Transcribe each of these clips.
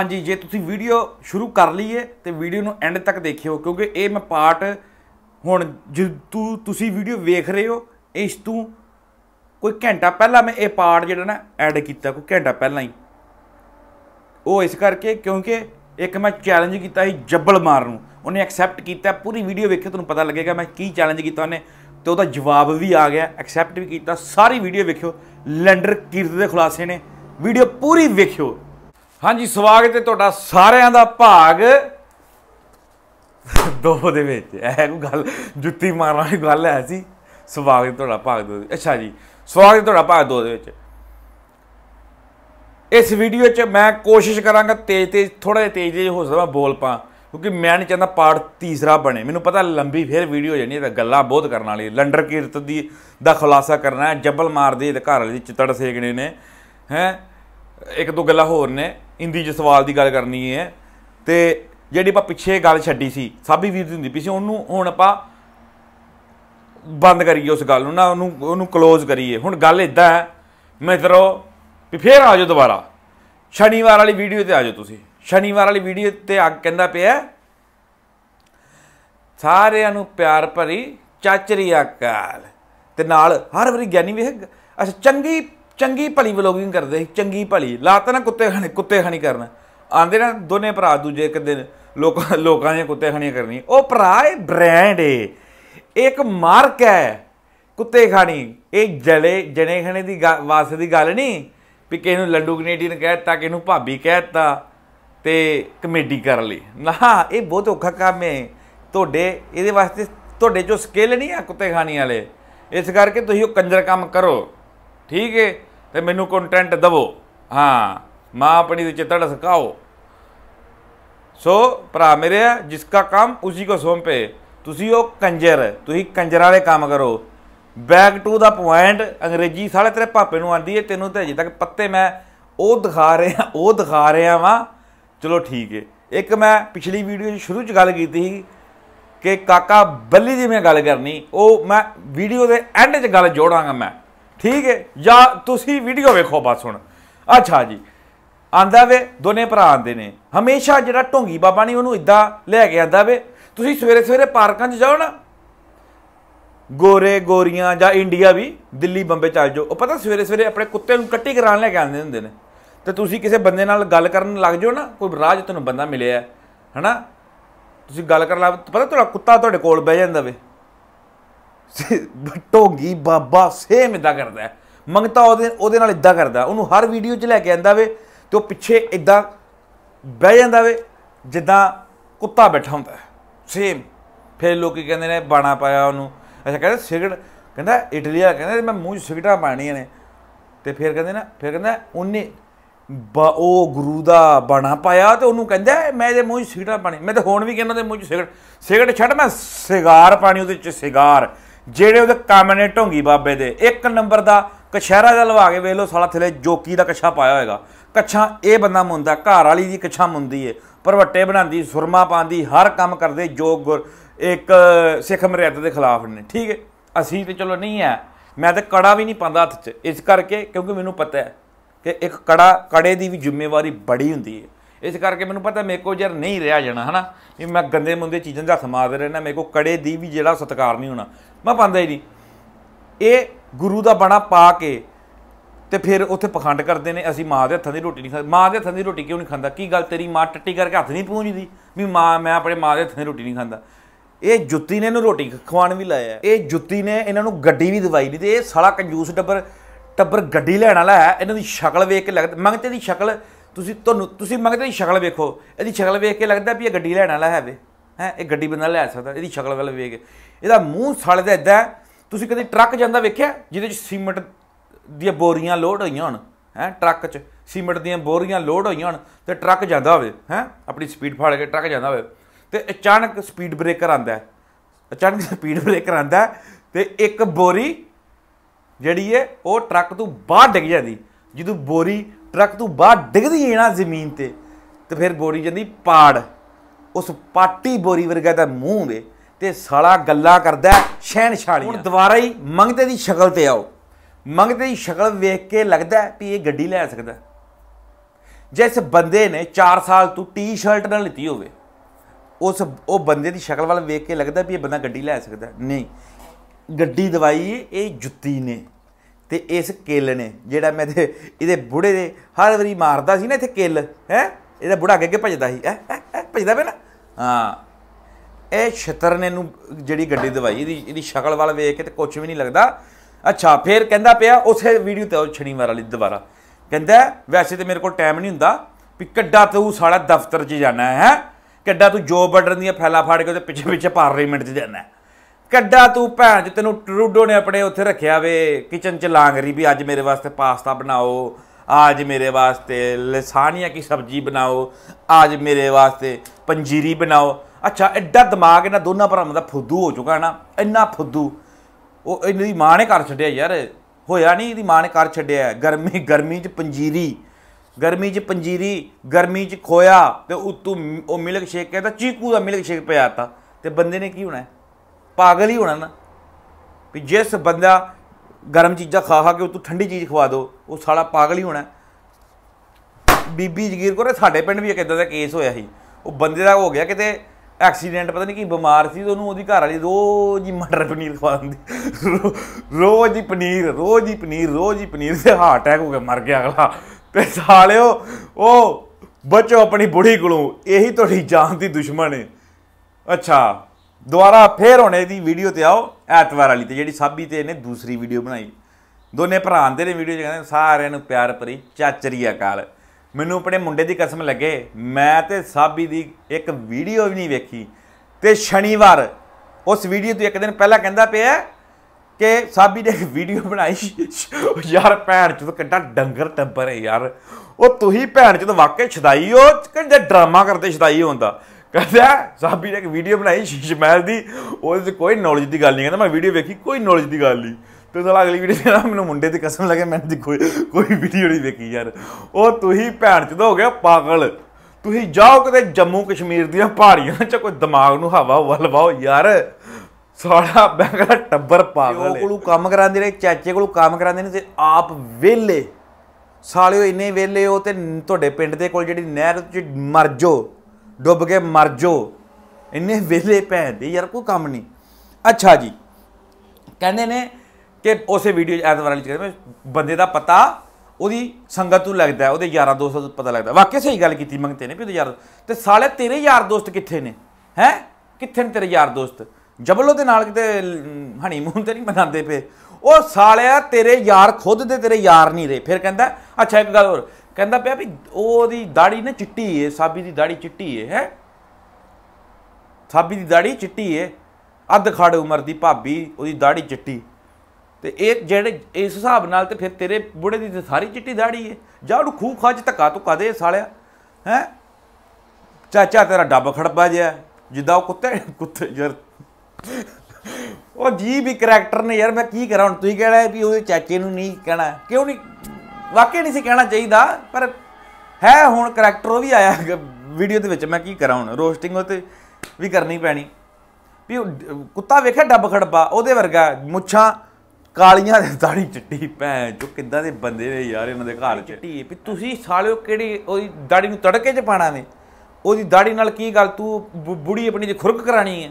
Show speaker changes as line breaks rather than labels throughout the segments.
ਹਾਂਜੀ ਜੇ ਤੁਸੀਂ ਵੀਡੀਓ ਸ਼ੁਰੂ ਕਰ ਲਈਏ ਤੇ ਵੀਡੀਓ ਨੂੰ ਐਂਡ ਤੱਕ ਦੇਖਿਓ ਕਿਉਂਕਿ ਇਹ ਮੈਂ ਪਾਰਟ ਹੁਣ ਜਦੋਂ ਤੁਸੀਂ ਵੀਡੀਓ ਵੇਖ ਰਹੇ ਹੋ ਇਸ ਤੋਂ ਕੋਈ ਘੰਟਾ ਪਹਿਲਾਂ ਮੈਂ ਇਹ ਪਾਰਟ ਜਿਹੜਾ ਨਾ ਐਡ ਕੀਤਾ ਕੋਈ ਘੰਟਾ ਪਹਿਲਾਂ ਹੀ ਉਹ ਇਸ ਕਰਕੇ ਕਿਉਂਕਿ ਇੱਕ ਮੈਂ ਚੈਲੰਜ ਕੀਤਾ ਸੀ ਜੱਬਲ ਮਾਰ ਨੂੰ ਉਹਨੇ ਐਕਸੈਪਟ ਕੀਤਾ ਪੂਰੀ ਵੀਡੀਓ ਵੇਖਿਓ ਤੁਹਾਨੂੰ ਪਤਾ ਲੱਗੇਗਾ ਮੈਂ ਕੀ ਚੈਲੰਜ ਕੀਤਾ ਉਹਨੇ ਤੇ ਉਹਦਾ ਜਵਾਬ ਵੀ ਆ ਗਿਆ ਐਕਸੈਪਟ ਵੀ ਕੀਤਾ ਸਾਰੀ ਵੀਡੀਓ ਵੇਖਿਓ ਲੈਂਡਰ ਕੀਰਤ ਦੇ ਖੁਲਾਸੇ ਨੇ ਵੀਡੀਓ ਪੂਰੀ ਵੇਖਿਓ ਹਾਂਜੀ ਸਵਾਗਤ ਹੈ ਤੁਹਾਡਾ ਸਾਰਿਆਂ ਦਾ ਭਾਗ ਦੋ ਦੇ ਵਿੱਚ ਇਹ ਨੂੰ ਗੱਲ ਜੁੱਤੀ ਮਾਰਨ ਵਾਲੀ ਗੱਲ ਹੈ ਸੀ ਸਵਾਗਤ ਤੁਹਾਡਾ ਭਾਗ ਦੋ ਅੱਛਾ ਜੀ ਸਵਾਗਤ ਤੁਹਾਡਾ ਭਾਗ ਦੋ ਦੇ ਵਿੱਚ ਇਸ ਵੀਡੀਓ 'ਚ ਮੈਂ ਕੋਸ਼ਿਸ਼ ਕਰਾਂਗਾ ਤੇਜ਼ ਤੇਜ਼ ਥੋੜਾ ਜਿਹਾ ਤੇਜ਼ ਜਿਹਾ ਹੋ ਸਕਦਾ ਬੋਲ ਪਾਂ ਕਿਉਂਕਿ ਮੈਂ ਨਹੀਂ ਚਾਹੁੰਦਾ ਪਾਰਟ ਤੀਸਰਾ ਬਣੇ ਮੈਨੂੰ ਪਤਾ ਲੰਬੀ ਫੇਰ ਵੀਡੀਓ ਹੋ ਜਾਣੀ ਤਾਂ ਗੱਲਾਂ ਬਹੁਤ ਕਰਨ ਵਾਲੀ ਲੰਡਰ ਕੀਰਤ ਦੀ ਦਾ ਖੁਲਾਸਾ ਕਰਨਾ ਹੈ ਜੱਬਲ ਮਾਰਦੇ ਤੇ ਘਰ ਵਾਲੀ ਚਿੱਤੜ ਸੇਕਣੇ ਨੇ ਹੈ ਇੱਕ ਦੋ ਗੱਲਾਂ ਹੋਰ ਨੇ ਹਿੰਦੀ ਸਵਾਲ ਦੀ ਗੱਲ ਕਰਨੀ ਹੈ ਤੇ ਜਿਹੜੀ ਆਪਾਂ ਪਿੱਛੇ ਗੱਲ ਛੱਡੀ ਸੀ ਸਾਬੀ ਵੀਰ ਦੀ ਹੁੰਦੀ ਪਿੱਛੇ ਸੀ ਉਹਨੂੰ ਹੁਣ ਆਪਾਂ ਬੰਦ ਕਰੀਏ ਉਸ ਗੱਲ ਨੂੰ ਨਾ ਉਹਨੂੰ ਉਹਨੂੰ ক্লোਜ਼ ਕਰੀਏ ਹੁਣ ਗੱਲ ਇਦਾਂ ਹੈ ਮਿੱਤਰੋ ਵੀ ਫੇਰ ਆ ਜਾਓ ਦੁਬਾਰਾ ਸ਼ਨੀਵਾਰ ਵਾਲੀ ਵੀਡੀਓ ਤੇ ਆ ਜਾਓ ਤੁਸੀਂ ਸ਼ਨੀਵਾਰ ਵਾਲੀ ਵੀਡੀਓ ਤੇ ਆ ਕਹਿੰਦਾ ਪਿਆ ਸਾਰਿਆਂ ਨੂੰ ਪਿਆਰ ਭਰੀ ਚਾਚਰੀ ਅਕਾਲ ਤੇ ਨਾਲ ਹਰ ਵਾਰੀ ਗਿਆਨੀ ਵੇਖ ਅੱਛਾ ਚੰਗੀ ਚੰਗੀ ਭਲੀ ਵਲੋਗਿੰਗ ਕਰਦੇ ਸੀ ਚੰਗੀ ਭਲੀ ਲਾਤ ਨਾ ਕੁੱਤੇ ਖਾਣੇ ਕੁੱਤੇ ਖਾਣੀ ਕਰਨਾ ਆਂਦੇ ਨਾ ਦੋਨੇ ਭਰਾ ਦੂਜੇ ਇੱਕ ਦਿਨ ਲੋਕਾਂ ਲੋਕਾਂ ਦੇ ਕੁੱਤੇ ਖਾਣੀਆਂ ਕਰਨੀ ਉਹ ਭਰਾ ਇਹ ਬ੍ਰਾਂਡ ਏ ਇੱਕ ਮਾਰਕ ਹੈ ਕੁੱਤੇ ਖਾਣੀ ਇਹ ਜਲੇ ਜਣੇ ਖਣੇ ਦੀ ਵਾਸਤੇ ਦੀ ਗੱਲ ਨਹੀਂ ਵੀ ਕਿਸੇ ਨੂੰ ਲੰਡੂ ਕੈਨੇਡੀਅਨ ਕਹਿਤਾ ਕਿਸੇ ਨੂੰ ਭਾਬੀ ਕਹਿਤਾ ਤੇ ਕਮੇਡੀ ਕਰ ਲਈ ਨਾ ਇਹ ਬਹੁਤ ਔਖਾ ਕੰਮ ਏ ਤੁਹਾਡੇ ਇਹਦੇ ਵਾਸਤੇ ਤੁਹਾਡੇ ਜੋ ਸਕਿੱਲ ਨਹੀਂ ਆ ਕੁੱਤੇ ਖਾਣੀ ਵਾਲੇ ਇਸ ਕਰਕੇ ਤੁਸੀਂ ਉਹ ਕੰਜਰ ਕੰਮ ਕਰੋ ਠੀਕ ਏ ਤੇ ਮੈਨੂੰ ਕੰਟੈਂਟ ਦਵੋ ਹਾਂ ਮਾਂ ਆਪਣੀ ਦੇ ਚਿੱਤੜ ਸਕਾਓ ਸੋ ਭਰਾ ਮੇਰੇ ਜਿਸ ਦਾ ਕੰਮ ਉਸੇ ਕੋ ਸੌਂਪੇ ਤੁਸੀਂ ਉਹ ਕੰਜਰ ਤੁਸੀਂ ਕੰਜਰ ਵਾਲੇ ਕੰਮ ਕਰੋ ਬੈਕ ਟੂ ਦਾ ਪੁਆਇੰਟ ਅੰਗਰੇਜ਼ੀ ਸਾਲੇ ਤੇਰੇ ਪਾਪੇ ਨੂੰ ਆਂਦੀ ਏ ਤੈਨੂੰ ਤੇ ਅਜੇ ਤੱਕ ਪੱਤੇ ਮੈਂ ਉਹ ਦਿਖਾ ਰਿਹਾ ਉਹ ਦਿਖਾ ਰਿਹਾ ਵਾਂ ਚਲੋ ਠੀਕ ਏ ਇੱਕ ਮੈਂ ਪਿਛਲੀ ਵੀਡੀਓ 'ਚ ਸ਼ੁਰੂ 'ਚ ਗੱਲ ਕੀਤੀ ਸੀ ਕਿ ਕਾਕਾ ਬੱਲੀ ਜਿਵੇਂ ਮੈਂ ਗੱਲ ਕਰਨੀ ਉਹ ਮੈਂ ਵੀਡੀਓ ਦੇ ਐਂਡ 'ਚ ਗੱਲ ਜੋੜਾਂਗਾ ਮੈਂ ਠੀਕ ਹੈ ਜਾਂ ਤੁਸੀਂ ਵੀਡੀਓ ਵੇਖੋ ਬਸ ਹੁਣ ਅੱਛਾ ਜੀ ਆਂਦਾ ਵੇ ਦੋਨੇ ਭਰਾ ਆਂਦੇ ਨੇ ਹਮੇਸ਼ਾ ਜਿਹੜਾ ਢੋਂਗੀ ਬਾਬਾ ਨਹੀਂ ਉਹਨੂੰ ਇਦਾਂ ਲੈ ਕੇ ਆਂਦਾ ਵੇ ਤੁਸੀਂ ਸਵੇਰੇ ਸਵੇਰੇ ਪਾਰਕਾਂ 'ਚ ਜਾਓ ਨਾ ਗੋਰੇ ਗੋਰੀਆਂ ਜਾਂ ਇੰਡੀਆ ਵੀ ਦਿੱਲੀ ਬੰਬੇ ਚੱਲ ਜਾਓ ਉਹ ਪਤਾ ਸਵੇਰੇ ਸਵੇਰੇ ਆਪਣੇ ਕੁੱਤੇ ਨੂੰ ਕੱਟੀ ਕਰਾਣ ਲੈ ਕੇ ਆਂਦੇ ਹੁੰਦੇ ਨੇ ਤੇ ਤੁਸੀਂ ਕਿਸੇ ਬੰਦੇ ਨਾਲ ਗੱਲ ਕਰਨ ਲੱਗ ਜਾਓ ਨਾ ਕੋਈ ਰਾਜ ਤੁਹਾਨੂੰ ਬੰਦਾ ਮਿਲਿਆ ਹੈ ਹਨਾ ਤੁਸੀਂ ਗੱਲ ਕਰਨ ਲੱਗ ਪਤਾ ਤੁਹਾਡਾ ਕੁੱਤਾ ਤੁਹਾਡੇ ਕੋਲ ਬਹਿ ਜਾਂਦਾ ਵੇ ਢੋਗੀ ਬਾਬਾ ਸੇਮ ਇਦਾਂ ਕਰਦਾ ਮੰਗਤਾ ਉਹਦੇ ਉਹਦੇ ਨਾਲ ਇਦਾਂ ਕਰਦਾ ਉਹਨੂੰ ਹਰ ਵੀਡੀਓ 'ਚ ਲੈ ਕੇ ਆਂਦਾ ਵੇ ਤੇ ਉਹ ਪਿੱਛੇ ਇਦਾਂ ਬਹਿ ਜਾਂਦਾ ਵੇ ਜਿੱਦਾਂ ਕੁੱਤਾ ਬੈਠਾ ਹੁੰਦਾ ਸੇਮ ਫਿਰ ਲੋਕੀ ਕਹਿੰਦੇ ਨੇ ਬਾਣਾ ਪਾਇਆ ਉਹਨੂੰ ਅੱਛਾ ਕਹਿੰਦਾ ਸਿਗਰਟ ਕਹਿੰਦਾ ਇਟਲੀ ਵਾਲਾ ਕਹਿੰਦਾ ਮੈਂ ਮੂੰਹ 'ਚ ਸਿਗਰਟਾਂ ਪਾਣੀਆਂ ਨੇ ਤੇ ਫਿਰ ਕਹਿੰਦੇ ਨਾ ਫਿਰ ਕਹਿੰਦਾ ਉਹਨੇ ਬਾ ਉਹ ਗੁਰੂ ਦਾ ਬਾਣਾ ਪਾਇਆ ਤੇ ਉਹਨੂੰ ਕਹਿੰਦਾ ਮੈਂ ਇਹਦੇ ਮੂੰਹ 'ਚ ਸਿਗਰਟਾਂ ਪਾਣੀ ਮੈਂ ਤਾਂ ਹੁਣ ਵੀ ਕਹਿੰਦਾ ਤੇ ਮੂੰਹ 'ਚ ਸਿਗਰਟ ਸਿਗਰਟ ਛੱਡ ਮੈਂ ਸਿਗਾਰ ਪਾਣੀ ਉਹਦੇ 'ਚ ਸਿਗਾਰ ਜਿਹੜੇ ਉਹਦੇ ਕੰਮ ਨੇ ਢੋਂਗੀ ਬਾਬੇ ਦੇ ਇੱਕ ਨੰਬਰ ਦਾ ਕਛਹਿਰਾ ਦਾ ਲਵਾ ਕੇ ਵੇਖ ਲਓ ਸਾਲਾ ਥਲੇ ਜੋਕੀ ਦਾ ਕਛਾ ਪਾਇਆ ਹੋਏਗਾ ਕਛਾ ਇਹ ਬੰਦਾ ਮੁੰਦਾ ਘਰ ਵਾਲੀ ਦੀ ਕਛਾ ਮੁੰਦੀ ਏ ਪਰਵੱਟੇ ਬਣਾਉਂਦੀ ਸੁਰਮਾ ਪਾਉਂਦੀ ਹਰ ਕੰਮ ਕਰਦੇ ਜੋਗ ਗੁਰ ਇੱਕ ਸਿੱਖ ਮਰਿਆਦਾ ਦੇ ਖਿਲਾਫ ਨੇ ਠੀਕ ਹੈ ਅਸੀਂ ਤੇ ਚਲੋ ਨਹੀਂ ਆ ਮੈਂ ਤੇ ਕੜਾ ਵੀ ਨਹੀਂ ਪਾਉਂਦਾ ਹੱਥ 'ਚ ਇਸ ਕਰਕੇ ਕਿਉਂਕਿ ਮੈਨੂੰ ਪਤਾ ਹੈ ਕਿ ਇੱਕ ਕੜਾ ਕੜੇ ਦੀ ਵੀ ਜ਼ਿੰਮੇਵਾਰੀ ਬੜੀ ਹੁੰਦੀ ਹੈ ਇਸ ਕਰਕੇ ਮੈਨੂੰ ਪਤਾ ਮੇਕੋ ਜਰ ਨਹੀਂ ਰਿਹਾ ਜਾਣਾ ਹਨਾ ਵੀ ਮੈਂ ਗੰਦੇ ਮੁੰਦੇ ਚੀਜ਼ਾਂ ਦਾ ਸਮਾਦ ਰਹਿਣਾ ਮੇਕੋ ਕੜੇ ਦੀ ਵੀ ਜਿਹੜਾ ਸਤਕਾਰ ਨਹੀਂ ਹੋਣਾ ਮੈਂ ਪਾਉਂਦਾ ਹੀ ਨਹੀਂ ਇਹ ਗੁਰੂ ਦਾ ਬਣਾ ਪਾ ਕੇ ਤੇ ਫਿਰ ਉੱਥੇ ਪਖੰਡ ਕਰਦੇ ਨੇ ਅਸੀਂ ਮਾਂ ਦੇ ਹੱਥਾਂ ਦੀ ਰੋਟੀ ਨਹੀਂ ਖਾਂਦਾ ਮਾਂ ਦੇ ਹੱਥਾਂ ਦੀ ਰੋਟੀ ਕਿਉਂ ਨਹੀਂ ਖਾਂਦਾ ਕੀ ਗੱਲ ਤੇਰੀ ਮਾਂ ਟੱਟੀ ਕਰਕੇ ਹੱਥ ਨਹੀਂ ਪੂੰਝਦੀ ਵੀ ਮਾਂ ਮੈਂ ਆਪਣੇ ਮਾਂ ਦੇ ਹੱਥਾਂ ਦੀ ਰੋਟੀ ਨਹੀਂ ਖਾਂਦਾ ਇਹ ਜੁੱਤੀ ਨੇ ਇਹਨੂੰ ਰੋਟੀ ਖਵਾਣ ਵੀ ਲਾਇਆ ਇਹ ਜੁੱਤੀ ਨੇ ਇਹਨਾਂ ਨੂੰ ਗੱਡੀ ਵੀ ਦਵਾਈ ਨਹੀਂ ਤੇ ਇਹ ਸਾਲਾ ਕੰਜੂਸ ਟੱਬਰ ਟੱਬਰ ਗੱਡੀ ਲੈਣ ਵਾਲਾ ਹੈ ਇਹਨਾਂ ਦੀ ਸ਼ਕਲ ਵੇਖ ਕੇ ਲੱਗਦਾ ਮੰਗਤੇ ਦੀ ਸ਼ਕਲ ਤੁਸੀਂ ਤੁਹਾਨੂੰ ਤੁਸੀਂ ਮੰਗਤੇ ਦੀ ਸ਼ਕਲ ਵੇਖੋ ਇਹਦੀ ਸ਼ਕਲ ਵੇਖ ਕੇ ਲੱਗਦਾ ਵੀ ਇਹ ਗੱਡੀ ਲੈਣ ਵਾਲਾ ਹੈ ਵੇ ਹੈ ਇਹ ਗੱਡੀ ਬੰਦਾ ਲੈ ਸਕਦਾ ਇਹਦੀ ਸ਼ਕਲ ਵੱਲ ਵੇਖ ਇਹਦਾ ਮੂੰਹ ਸੜ ਦਾ ਇਦਾਂ ਤੁਸੀਂ ਕਦੇ ਟਰੱਕ ਜਾਂਦਾ ਵੇਖਿਆ ਜਿਹਦੇ ਵਿੱਚ ਸੀਮੈਂਟ ਦੀਆਂ ਬੋਰੀਆਂ ਲੋਡ ਹੋਈਆਂ ਹੋਣ ਹੈ ਟਰੱਕ 'ਚ ਸੀਮੈਂਟ ਦੀਆਂ ਬੋਰੀਆਂ ਲੋਡ ਹੋਈਆਂ ਹੋਣ ਤੇ ਟਰੱਕ ਜਾਂਦਾ ਹੋਵੇ ਹੈ ਆਪਣੀ ਸਪੀਡ ਫੜ ਕੇ ਟਰੱਕ ਜਾਂਦਾ ਹੋਵੇ ਤੇ ਅਚਾਨਕ ਸਪੀਡ ਬ੍ਰੇਕਰ ਆਂਦਾ ਅਚਾਨਕ ਸਪੀਡ ਬ੍ਰੇਕਰ ਆਂਦਾ ਤੇ ਇੱਕ ਬੋਰੀ ਜਿਹੜੀ ਏ ਉਹ ਟਰੱਕ ਤੋਂ ਬਾਹਰ ਡਿੱਗ ਜਾਂਦੀ ਜਦੋਂ ਬੋਰੀ ਟਰੱਕ ਤੋਂ ਬਾਹਰ ਡਿੱਗਦੀ ਹੈ ਨਾ ਜ਼ਮੀਨ ਤੇ ਤੇ ਫਿਰ ਬੋਰੀ ਜਾਂਦੀ ਪਾੜ ਉਸ ਪਾਟੀ ਬੋਰੀ ਵਰਗਾ ਦਾ ਮੂੰਹ ਦੇ ਤੇ ਸਾਲਾ ਗੱਲਾਂ ਕਰਦਾ ਛਾਲੀ ਹੁਣ ਦੁਬਾਰਾ ਹੀ ਮੰਗਦੇ ਦੀ ਸ਼ਕਲ ਤੇ ਆਓ ਮੰਗਦੇ ਦੀ ਸ਼ਕਲ ਵੇਖ ਕੇ ਲੱਗਦਾ ਕਿ ਇਹ ਗੱਡੀ ਲੈ ਸਕਦਾ ਜਿਸ ਬੰਦੇ ਨੇ 4 ਸਾਲ ਤੋਂ ਟੀ-ਸ਼ਰਟ ਨਾਲ ਲਿੱਤੀ ਹੋਵੇ ਉਸ ਉਹ ਬੰਦੇ ਦੀ ਸ਼ਕਲ ਵੱਲ ਵੇਖ ਕੇ ਲੱਗਦਾ ਵੀ ਇਹ ਬੰਦਾ ਗੱਡੀ ਲੈ ਸਕਦਾ ਨਹੀਂ ਗੱਡੀ ਦਵਾਈ ਇਹ ਜੁੱਤੀ ਨੇ ਤੇ ਇਸ ਕਿੱਲ ਨੇ ਜਿਹੜਾ ਮੈਂ ਤੇ ਇਹਦੇ ਬੁੜੇ ਦੇ ਹਰ ਵਾਰੀ ਮਾਰਦਾ ਸੀ ਨਾ ਇੱਥੇ ਕਿੱਲ ਹੈ ਇਹਦਾ ਬੁੜਾ ਅੱਗੇ ਅੱਗੇ ਭਜਦਾ ਸੀ ਭਜਦਾ ਪਿਆ ਨਾ ਹਾਂ ਇਹ ਛਤਰ ਨੇ ਨੂੰ ਜਿਹੜੀ ਗੱਡੀ ਦਵਾਈ ਇਹਦੀ ਇਹਦੀ ਸ਼ਕਲ ਵੱਲ ਵੇਖ ਕੇ ਤੇ ਕੁਝ ਵੀ ਨਹੀਂ ਲੱਗਦਾ ਅੱਛਾ ਫੇਰ ਕਹਿੰਦਾ ਪਿਆ ਉਸੇ ਵੀਡੀਓ ਤੇ ਉਹ ਛਣੀਵਾਰ ਵਾਲੀ ਦੁਬਾਰਾ ਕਹਿੰਦਾ ਵੈਸੇ ਤੇ ਮੇਰੇ ਕੋਲ ਟਾਈਮ ਨਹੀਂ ਹੁੰਦਾ ਵੀ ਕੱਡਾ ਤੂੰ ਸਾਲਾ ਦਫ਼ਤਰ 'ਚ ਜਾਣਾ ਹੈ ਕੱਡਾ ਤੂੰ ਜੋਬ ਬਾਰਡਰ ਦੀਆਂ ਫੈਲਾ ਫਾੜ ਕੇ ਉਹਦੇ ਪਿੱਛੇ ਪਿੱਛੇ ਪਾਰਲੀਮੈਂਟ 'ਚ ਜਾਣਾ ਕੱਡਾ ਤੂੰ ਭੈਣ ਜੀ ਤੈਨੂੰ ਟਰੂਡੋ ਨੇ ਆਪਣੇ ਉੱਥੇ ਰੱਖਿਆ ਵੇ ਕਿਚਨ 'ਚ ਲਾਂਗਰੀ ਵੀ ਅੱਜ ਮੇਰੇ ਵਾਸਤੇ ਪਾਸਤਾ ਬਣਾਓ ਅੱਜ ਮੇਰੇ ਵਾਸਤੇ ਲਸਾਨੀਆ ਕੀ ਸਬਜੀ ਬਣਾਓ ਅੱਜ ਮੇਰੇ ਵਾਸਤੇ ਪੰਜੀਰੀ ਬਣਾਓ ਅੱਛਾ ਐਡਾ ਦਿਮਾਗ ਇਹਨਾਂ ਦੋਨਾਂ ਭਰਾਵਾਂ ਦਾ ਫੁੱਦੂ ਹੋ ਚੁੱਕਾ ਨਾ ਇੰਨਾ ਫੁੱਦੂ ਉਹ ਇਹਦੀ ਮਾਂ ਨੇ ਕਰ ਛੱਡਿਆ ਯਾਰ ਹੋਇਆ ਨਹੀਂ ਇਹਦੀ ਮਾਂ ਨੇ ਕਰ ਛੱਡਿਆ ਗਰਮੀ ਗਰਮੀ 'ਚ ਪੰਜੀਰੀ ਗਰਮੀ 'ਚ ਪੰਜੀਰੀ ਗਰਮੀ 'ਚ ਖੋਇਆ ਤੇ ਉਤੋਂ ਉਹ ਮਿਲਕ ਸ਼ੇਕ ਕਹਿੰਦਾ ਚੀਕੂ ਦਾ ਮਿਲਕ ਸ਼ੇਕ ਪਿਆਤਾ ਤੇ ਬੰਦੇ ਨੇ ਕੀ ਹੋਣਾ ਪਾਗਲ ਹੀ ਹੋਣਾ ਨਾ ਵੀ ਜਿਸ ਬੰਦਾ ਗਰਮ ਚੀਜ਼ਾਂ ਖਾ ਖਾ ਕੇ ਉਤੋਂ ਠੰਡੀ ਚੀਜ਼ ਖਵਾ ਦੋ ਉਹ ਸਾਲਾ ਪਾਗਲ ਹੀ ਹੋਣਾ ਬੀਬੀ ਜਗੀਰ ਕੋਰੇ ਸਾਡੇ ਪਿੰਡ ਵੀ ਇੱਕ ਇਦਾਂ ਦਾ ਕੇਸ ਹੋਇਆ ਸੀ ਉਹ ਬੰਦੇ ਦਾ ਹੋ ਗਿਆ ਕਿਤੇ ਐਕਸੀਡੈਂਟ ਪਤਾ ਨਹੀਂ ਕੀ ਬਿਮਾਰ ਸੀ ਤੇ ਉਹਨੂੰ ਉਹਦੀ ਘਰ ਵਾਲੀ ਰੋਜ਼ ਹੀ ਮਟਰ ਪਨੀਰ ਖਵਾਉਂਦੀ ਰੋਜ਼ ਹੀ ਪਨੀਰ ਰੋਜ਼ ਹੀ ਪਨੀਰ ਰੋਜ਼ ਹੀ ਪਨੀਰ ਤੇ ਹਾਰਟ ਅਟੈਕ ਹੋ ਕੇ ਮਰ ਗਿਆ ਅਗਲਾ ਤੇ ਸਾਲਿਓ ਉਹ ਬਚੋ ਆਪਣੀ ਬੁੜੀ ਕੋਲੋਂ ਇਹੀ ਤੁਹਾਡੀ ਜਾਨ ਦੀ ਦੁਸ਼ਮਣ ਹੈ ਅੱਛਾ ਦੁਬਾਰਾ ਫੇਰ ਹੋਣੇ ਦੀ ਵੀਡੀਓ ਤੇ ਆਓ ਐਤਵਾਰ ਵਾਲੀ ਤੇ ਜਿਹੜੀ ਸਾਬੀ ਤੇ ਇਹਨੇ ਦੂਸਰੀ ਵੀਡੀਓ ਬਣਾਈ ਦੋਨੇ ਭਰਾ ਆਂਦੇ ਨੇ ਵੀਡੀਓ ਚ ਕਹਿੰਦੇ ਸਾਰਿਆਂ ਨੂੰ ਪਿਆਰ ਭਰੀ ਚਾਚਰੀ ਅਕਾਲ ਮੈਨੂੰ ਆਪਣੇ ਮੁੰਡੇ ਦੀ ਕਸਮ ਲੱਗੇ ਮੈਂ ਤੇ ਸਾਬੀ ਦੀ ਇੱਕ ਵੀਡੀਓ ਵੀ ਨਹੀਂ ਵੇਖੀ ਤੇ ਸ਼ਨੀਵਾਰ ਉਸ ਵੀਡੀਓ ਤੋਂ ਇੱਕ ਦਿਨ ਪਹਿਲਾਂ ਕਹਿੰਦਾ ਪਿਆ ਕਿ ਸਾਬੀ ਨੇ ਵੀਡੀਓ ਬਣਾਈ ਯਾਰ ਭੈਣ ਚੋਂ ਕਿੰਨਾ ਡੰਗਰ ਟੱਬਰ ਹੈ ਯਾਰ ਉਹ ਤੂੰ ਹੀ ਭੈਣ ਚੋਂ ਵਾਕਈ ਛਦਾਈ ਹੋ ਕਿੰਨੇ ਡਰਾਮਾ ਕਰਦੇ ਛਦਾਈ ਹੁੰਦਾ ਕਹਿੰਦਾ ਸਾਬੀ ਨੇ ਇੱਕ ਵੀਡੀਓ ਬਣਾਈ ਸ਼ੀਸ਼ ਮਹਿਲ ਦੀ ਉਹਦੇ ਕੋਈ ਨੌਲੇਜ ਦੀ ਗੱਲ ਨਹੀਂ ਕਹਿੰਦਾ ਮੈਂ ਵੀਡੀਓ ਵੇਖੀ ਕੋਈ ਨੌਲੇਜ ਦੀ ਗੱਲ ਨਹੀਂ ਤੇ ਸਾਲਾ ਅਗਲੀ ਵੀਡੀਓ ਨਾ ਮੈਨੂੰ ਮੁੰਡੇ ਦੀ ਕਸਮ ਲੱਗੇ ਮੈਂ ਕੋਈ ਕੋਈ ਵੀਡੀਓ ਨਹੀਂ ਦੇਖੀ ਯਾਰ ਉਹ ਤੁਸੀਂ ਭੈਣ ਚੋਦ ਹੋ ਗਿਆ ਪਾਗਲ ਤੁਸੀਂ ਜਾਓ ਕਿਤੇ ਜੰਮੂ ਕਸ਼ਮੀਰ ਦੀਆਂ ਪਹਾੜੀਆਂ 'ਚ ਕੋਈ ਦਿਮਾਗ ਨੂੰ ਹਵਾ ਵਲਵਾਓ ਯਾਰ ਸਾਡਾ ਬੰਗਲਾ ਟੱਬਰ ਪਾਗਲ ਉਹ ਕੋਲੋਂ ਕੰਮ ਕਰਾਉਂਦੇ ਨੇ ਚਾਚੇ ਕੋਲੋਂ ਕੰਮ ਕਰਾਉਂਦੇ ਨੇ ਤੇ ਆਪ ਵਿਹਲੇ ਸਾਲਿਓ ਇੰਨੇ ਵਿਹਲੇ ਹੋ ਤੇ ਤੁਹਾਡੇ ਪਿੰਡ ਦੇ ਕੋਲ ਜਿਹੜੀ ਨਹਿਰ ਚ ਮਰ ਜੋ ਡੁੱਬ ਕੇ ਮਰ ਜੋ ਇੰਨੇ ਵਿਹਲੇ ਪੈਂਦੇ ਦੇ ਯਾਰ ਕੋਈ ਕੰਮ ਨਹੀਂ ਅੱਛਾ ਜੀ ਕਹਿੰਦੇ ਨੇ ਕਿ ਉਸੇ ਵੀਡੀਓ 'ਚ ਐਤਵਾਰ ਵਾਲੀ 'ਚ ਬੰਦੇ ਦਾ ਪਤਾ ਉਹਦੀ ਸੰਗਤ ਤੋਂ ਲੱਗਦਾ ਉਹਦੇ ਯਾਰਾਂ ਦੋਸਤਾਂ ਤੋਂ ਪਤਾ ਲੱਗਦਾ ਵਾਕਿਆ ਸਹੀ ਗੱਲ ਕੀਤੀ ਮੰਗਤੇ ਨੇ ਵੀ ਉਹਦੇ ਯਾਰ ਤੇ ਸਾਲੇ ਤੇਰੇ ਯਾਰ ਦੋਸਤ ਕਿੱਥੇ ਨੇ ਹੈ ਕਿੱਥੇ ਨੇ ਤੇਰੇ ਯਾਰ ਦੋਸਤ ਜਬਲੋ ਦੇ ਨਾਲ ਕਿਤੇ ਹਨੀਮੂਨ ਤੇ ਨਹੀਂ ਮਨਾਉਂਦੇ ਪਏ ਉਹ ਸਾਲਿਆ ਤੇਰੇ ਯਾਰ ਖੁਦ ਦੇ ਤੇਰੇ ਯਾਰ ਨਹੀਂ ਰਹੇ ਫਿਰ ਕਹਿੰਦਾ ਅੱਛਾ ਇੱਕ ਗੱਲ ਹੋਰ ਕਹਿੰਦਾ ਪਿਆ ਵੀ ਉਹਦੀ ਦਾੜੀ ਨਾ ਚਿੱਟੀ ਏ ਸਾਬੀ ਦੀ ਦਾੜੀ ਚਿੱਟੀ ਏ ਹੈ ਸਾਬੀ ਦੀ ਦਾੜੀ ਚਿੱਟੀ ਏ ਅੱਧ ਖਾੜ ਉਮਰ ਦੀ ਭਾਬੀ ਉਹਦੀ ਦਾੜੀ ਚਿੱਟੀ ਤੇ ਇਹ ਜਿਹੜੇ ਇਸ ਹਿਸਾਬ ਨਾਲ ਤੇ ਫਿਰ ਤੇਰੇ ਬੁੜੇ ਦੀ ਸਾਰੀ ਚਿੱਟੀ ਦਾੜੀ ਹੈ ਜਾ ਉਹਨੂੰ ਖੂ ਖਾਜ ਧੱਕਾ ਧੁੱਕਾ ਦੇ ਸਾਲਿਆ ਹੈ ਚਾਚਾ ਤੇਰਾ ਡੱਬ ਖੜਪਾ ਜਿਆ ਜਿੱਦਾਂ ਉਹ ਕੁੱਤੇ ਕੁੱਤੇ ਯਾਰ ਉਹ ਜੀ ਵੀ ਕੈਰੈਕਟਰ ਨੇ ਯਾਰ ਮੈਂ ਕੀ ਕਰਾਂ ਹੁਣ ਤੁਸੀਂ ਕਹਿਣਾ ਵੀ ਉਹਦੇ ਚਾਚੇ ਨੂੰ ਨਹੀਂ ਕਹਿਣਾ ਕਿਉਂ ਨਹੀਂ ਵਾਕਿਆ ਨਹੀਂ ਸੀ ਕਹਿਣਾ ਚਾਹੀਦਾ ਪਰ ਹੈ ਹੁਣ ਕੈਰੈਕਟਰ ਉਹ ਵੀ ਆਇਆ ਵੀਡੀਓ ਦੇ ਵਿੱਚ ਮੈਂ ਕੀ ਕਰਾਂ ਹੁਣ ਰੋਸਟਿੰਗ ਉਹ ਤੇ ਵੀ ਕਰਨੀ ਪੈਣੀ ਵੀ ਕੁੱਤਾ ਵੇਖਿਆ ਡੱਬ ਖੜਪਾ ਉਹਦੇ ਵਰਗਾ ਮੁੱਛਾਂ ਕਾਲੀਆਂ ਦੇ ਦਾੜੀ ਚਿੱਟੀ ਭੈ ਜੋ ਕਿੱਦਾਂ ਦੇ ਬੰਦੇ ਨੇ ਯਾਰ ਇਹਨਾਂ ਦੇ ਘਰ ਚ ਚਿੱਟੀ ਵੀ ਤੁਸੀਂ ਸਾਲਿਓ ਕਿਹੜੀ ਉਹਦੀ ਦਾੜੀ ਨੂੰ ਤੜਕੇ ਚ ਪਾਣਾ ਨੇ ਉਹਦੀ ਦਾੜੀ ਨਾਲ ਕੀ ਗੱਲ ਤੂੰ ਬੁੜੀ ਆਪਣੀ ਦੀ ਖੁਰਕ ਕਰਾਣੀ ਹੈ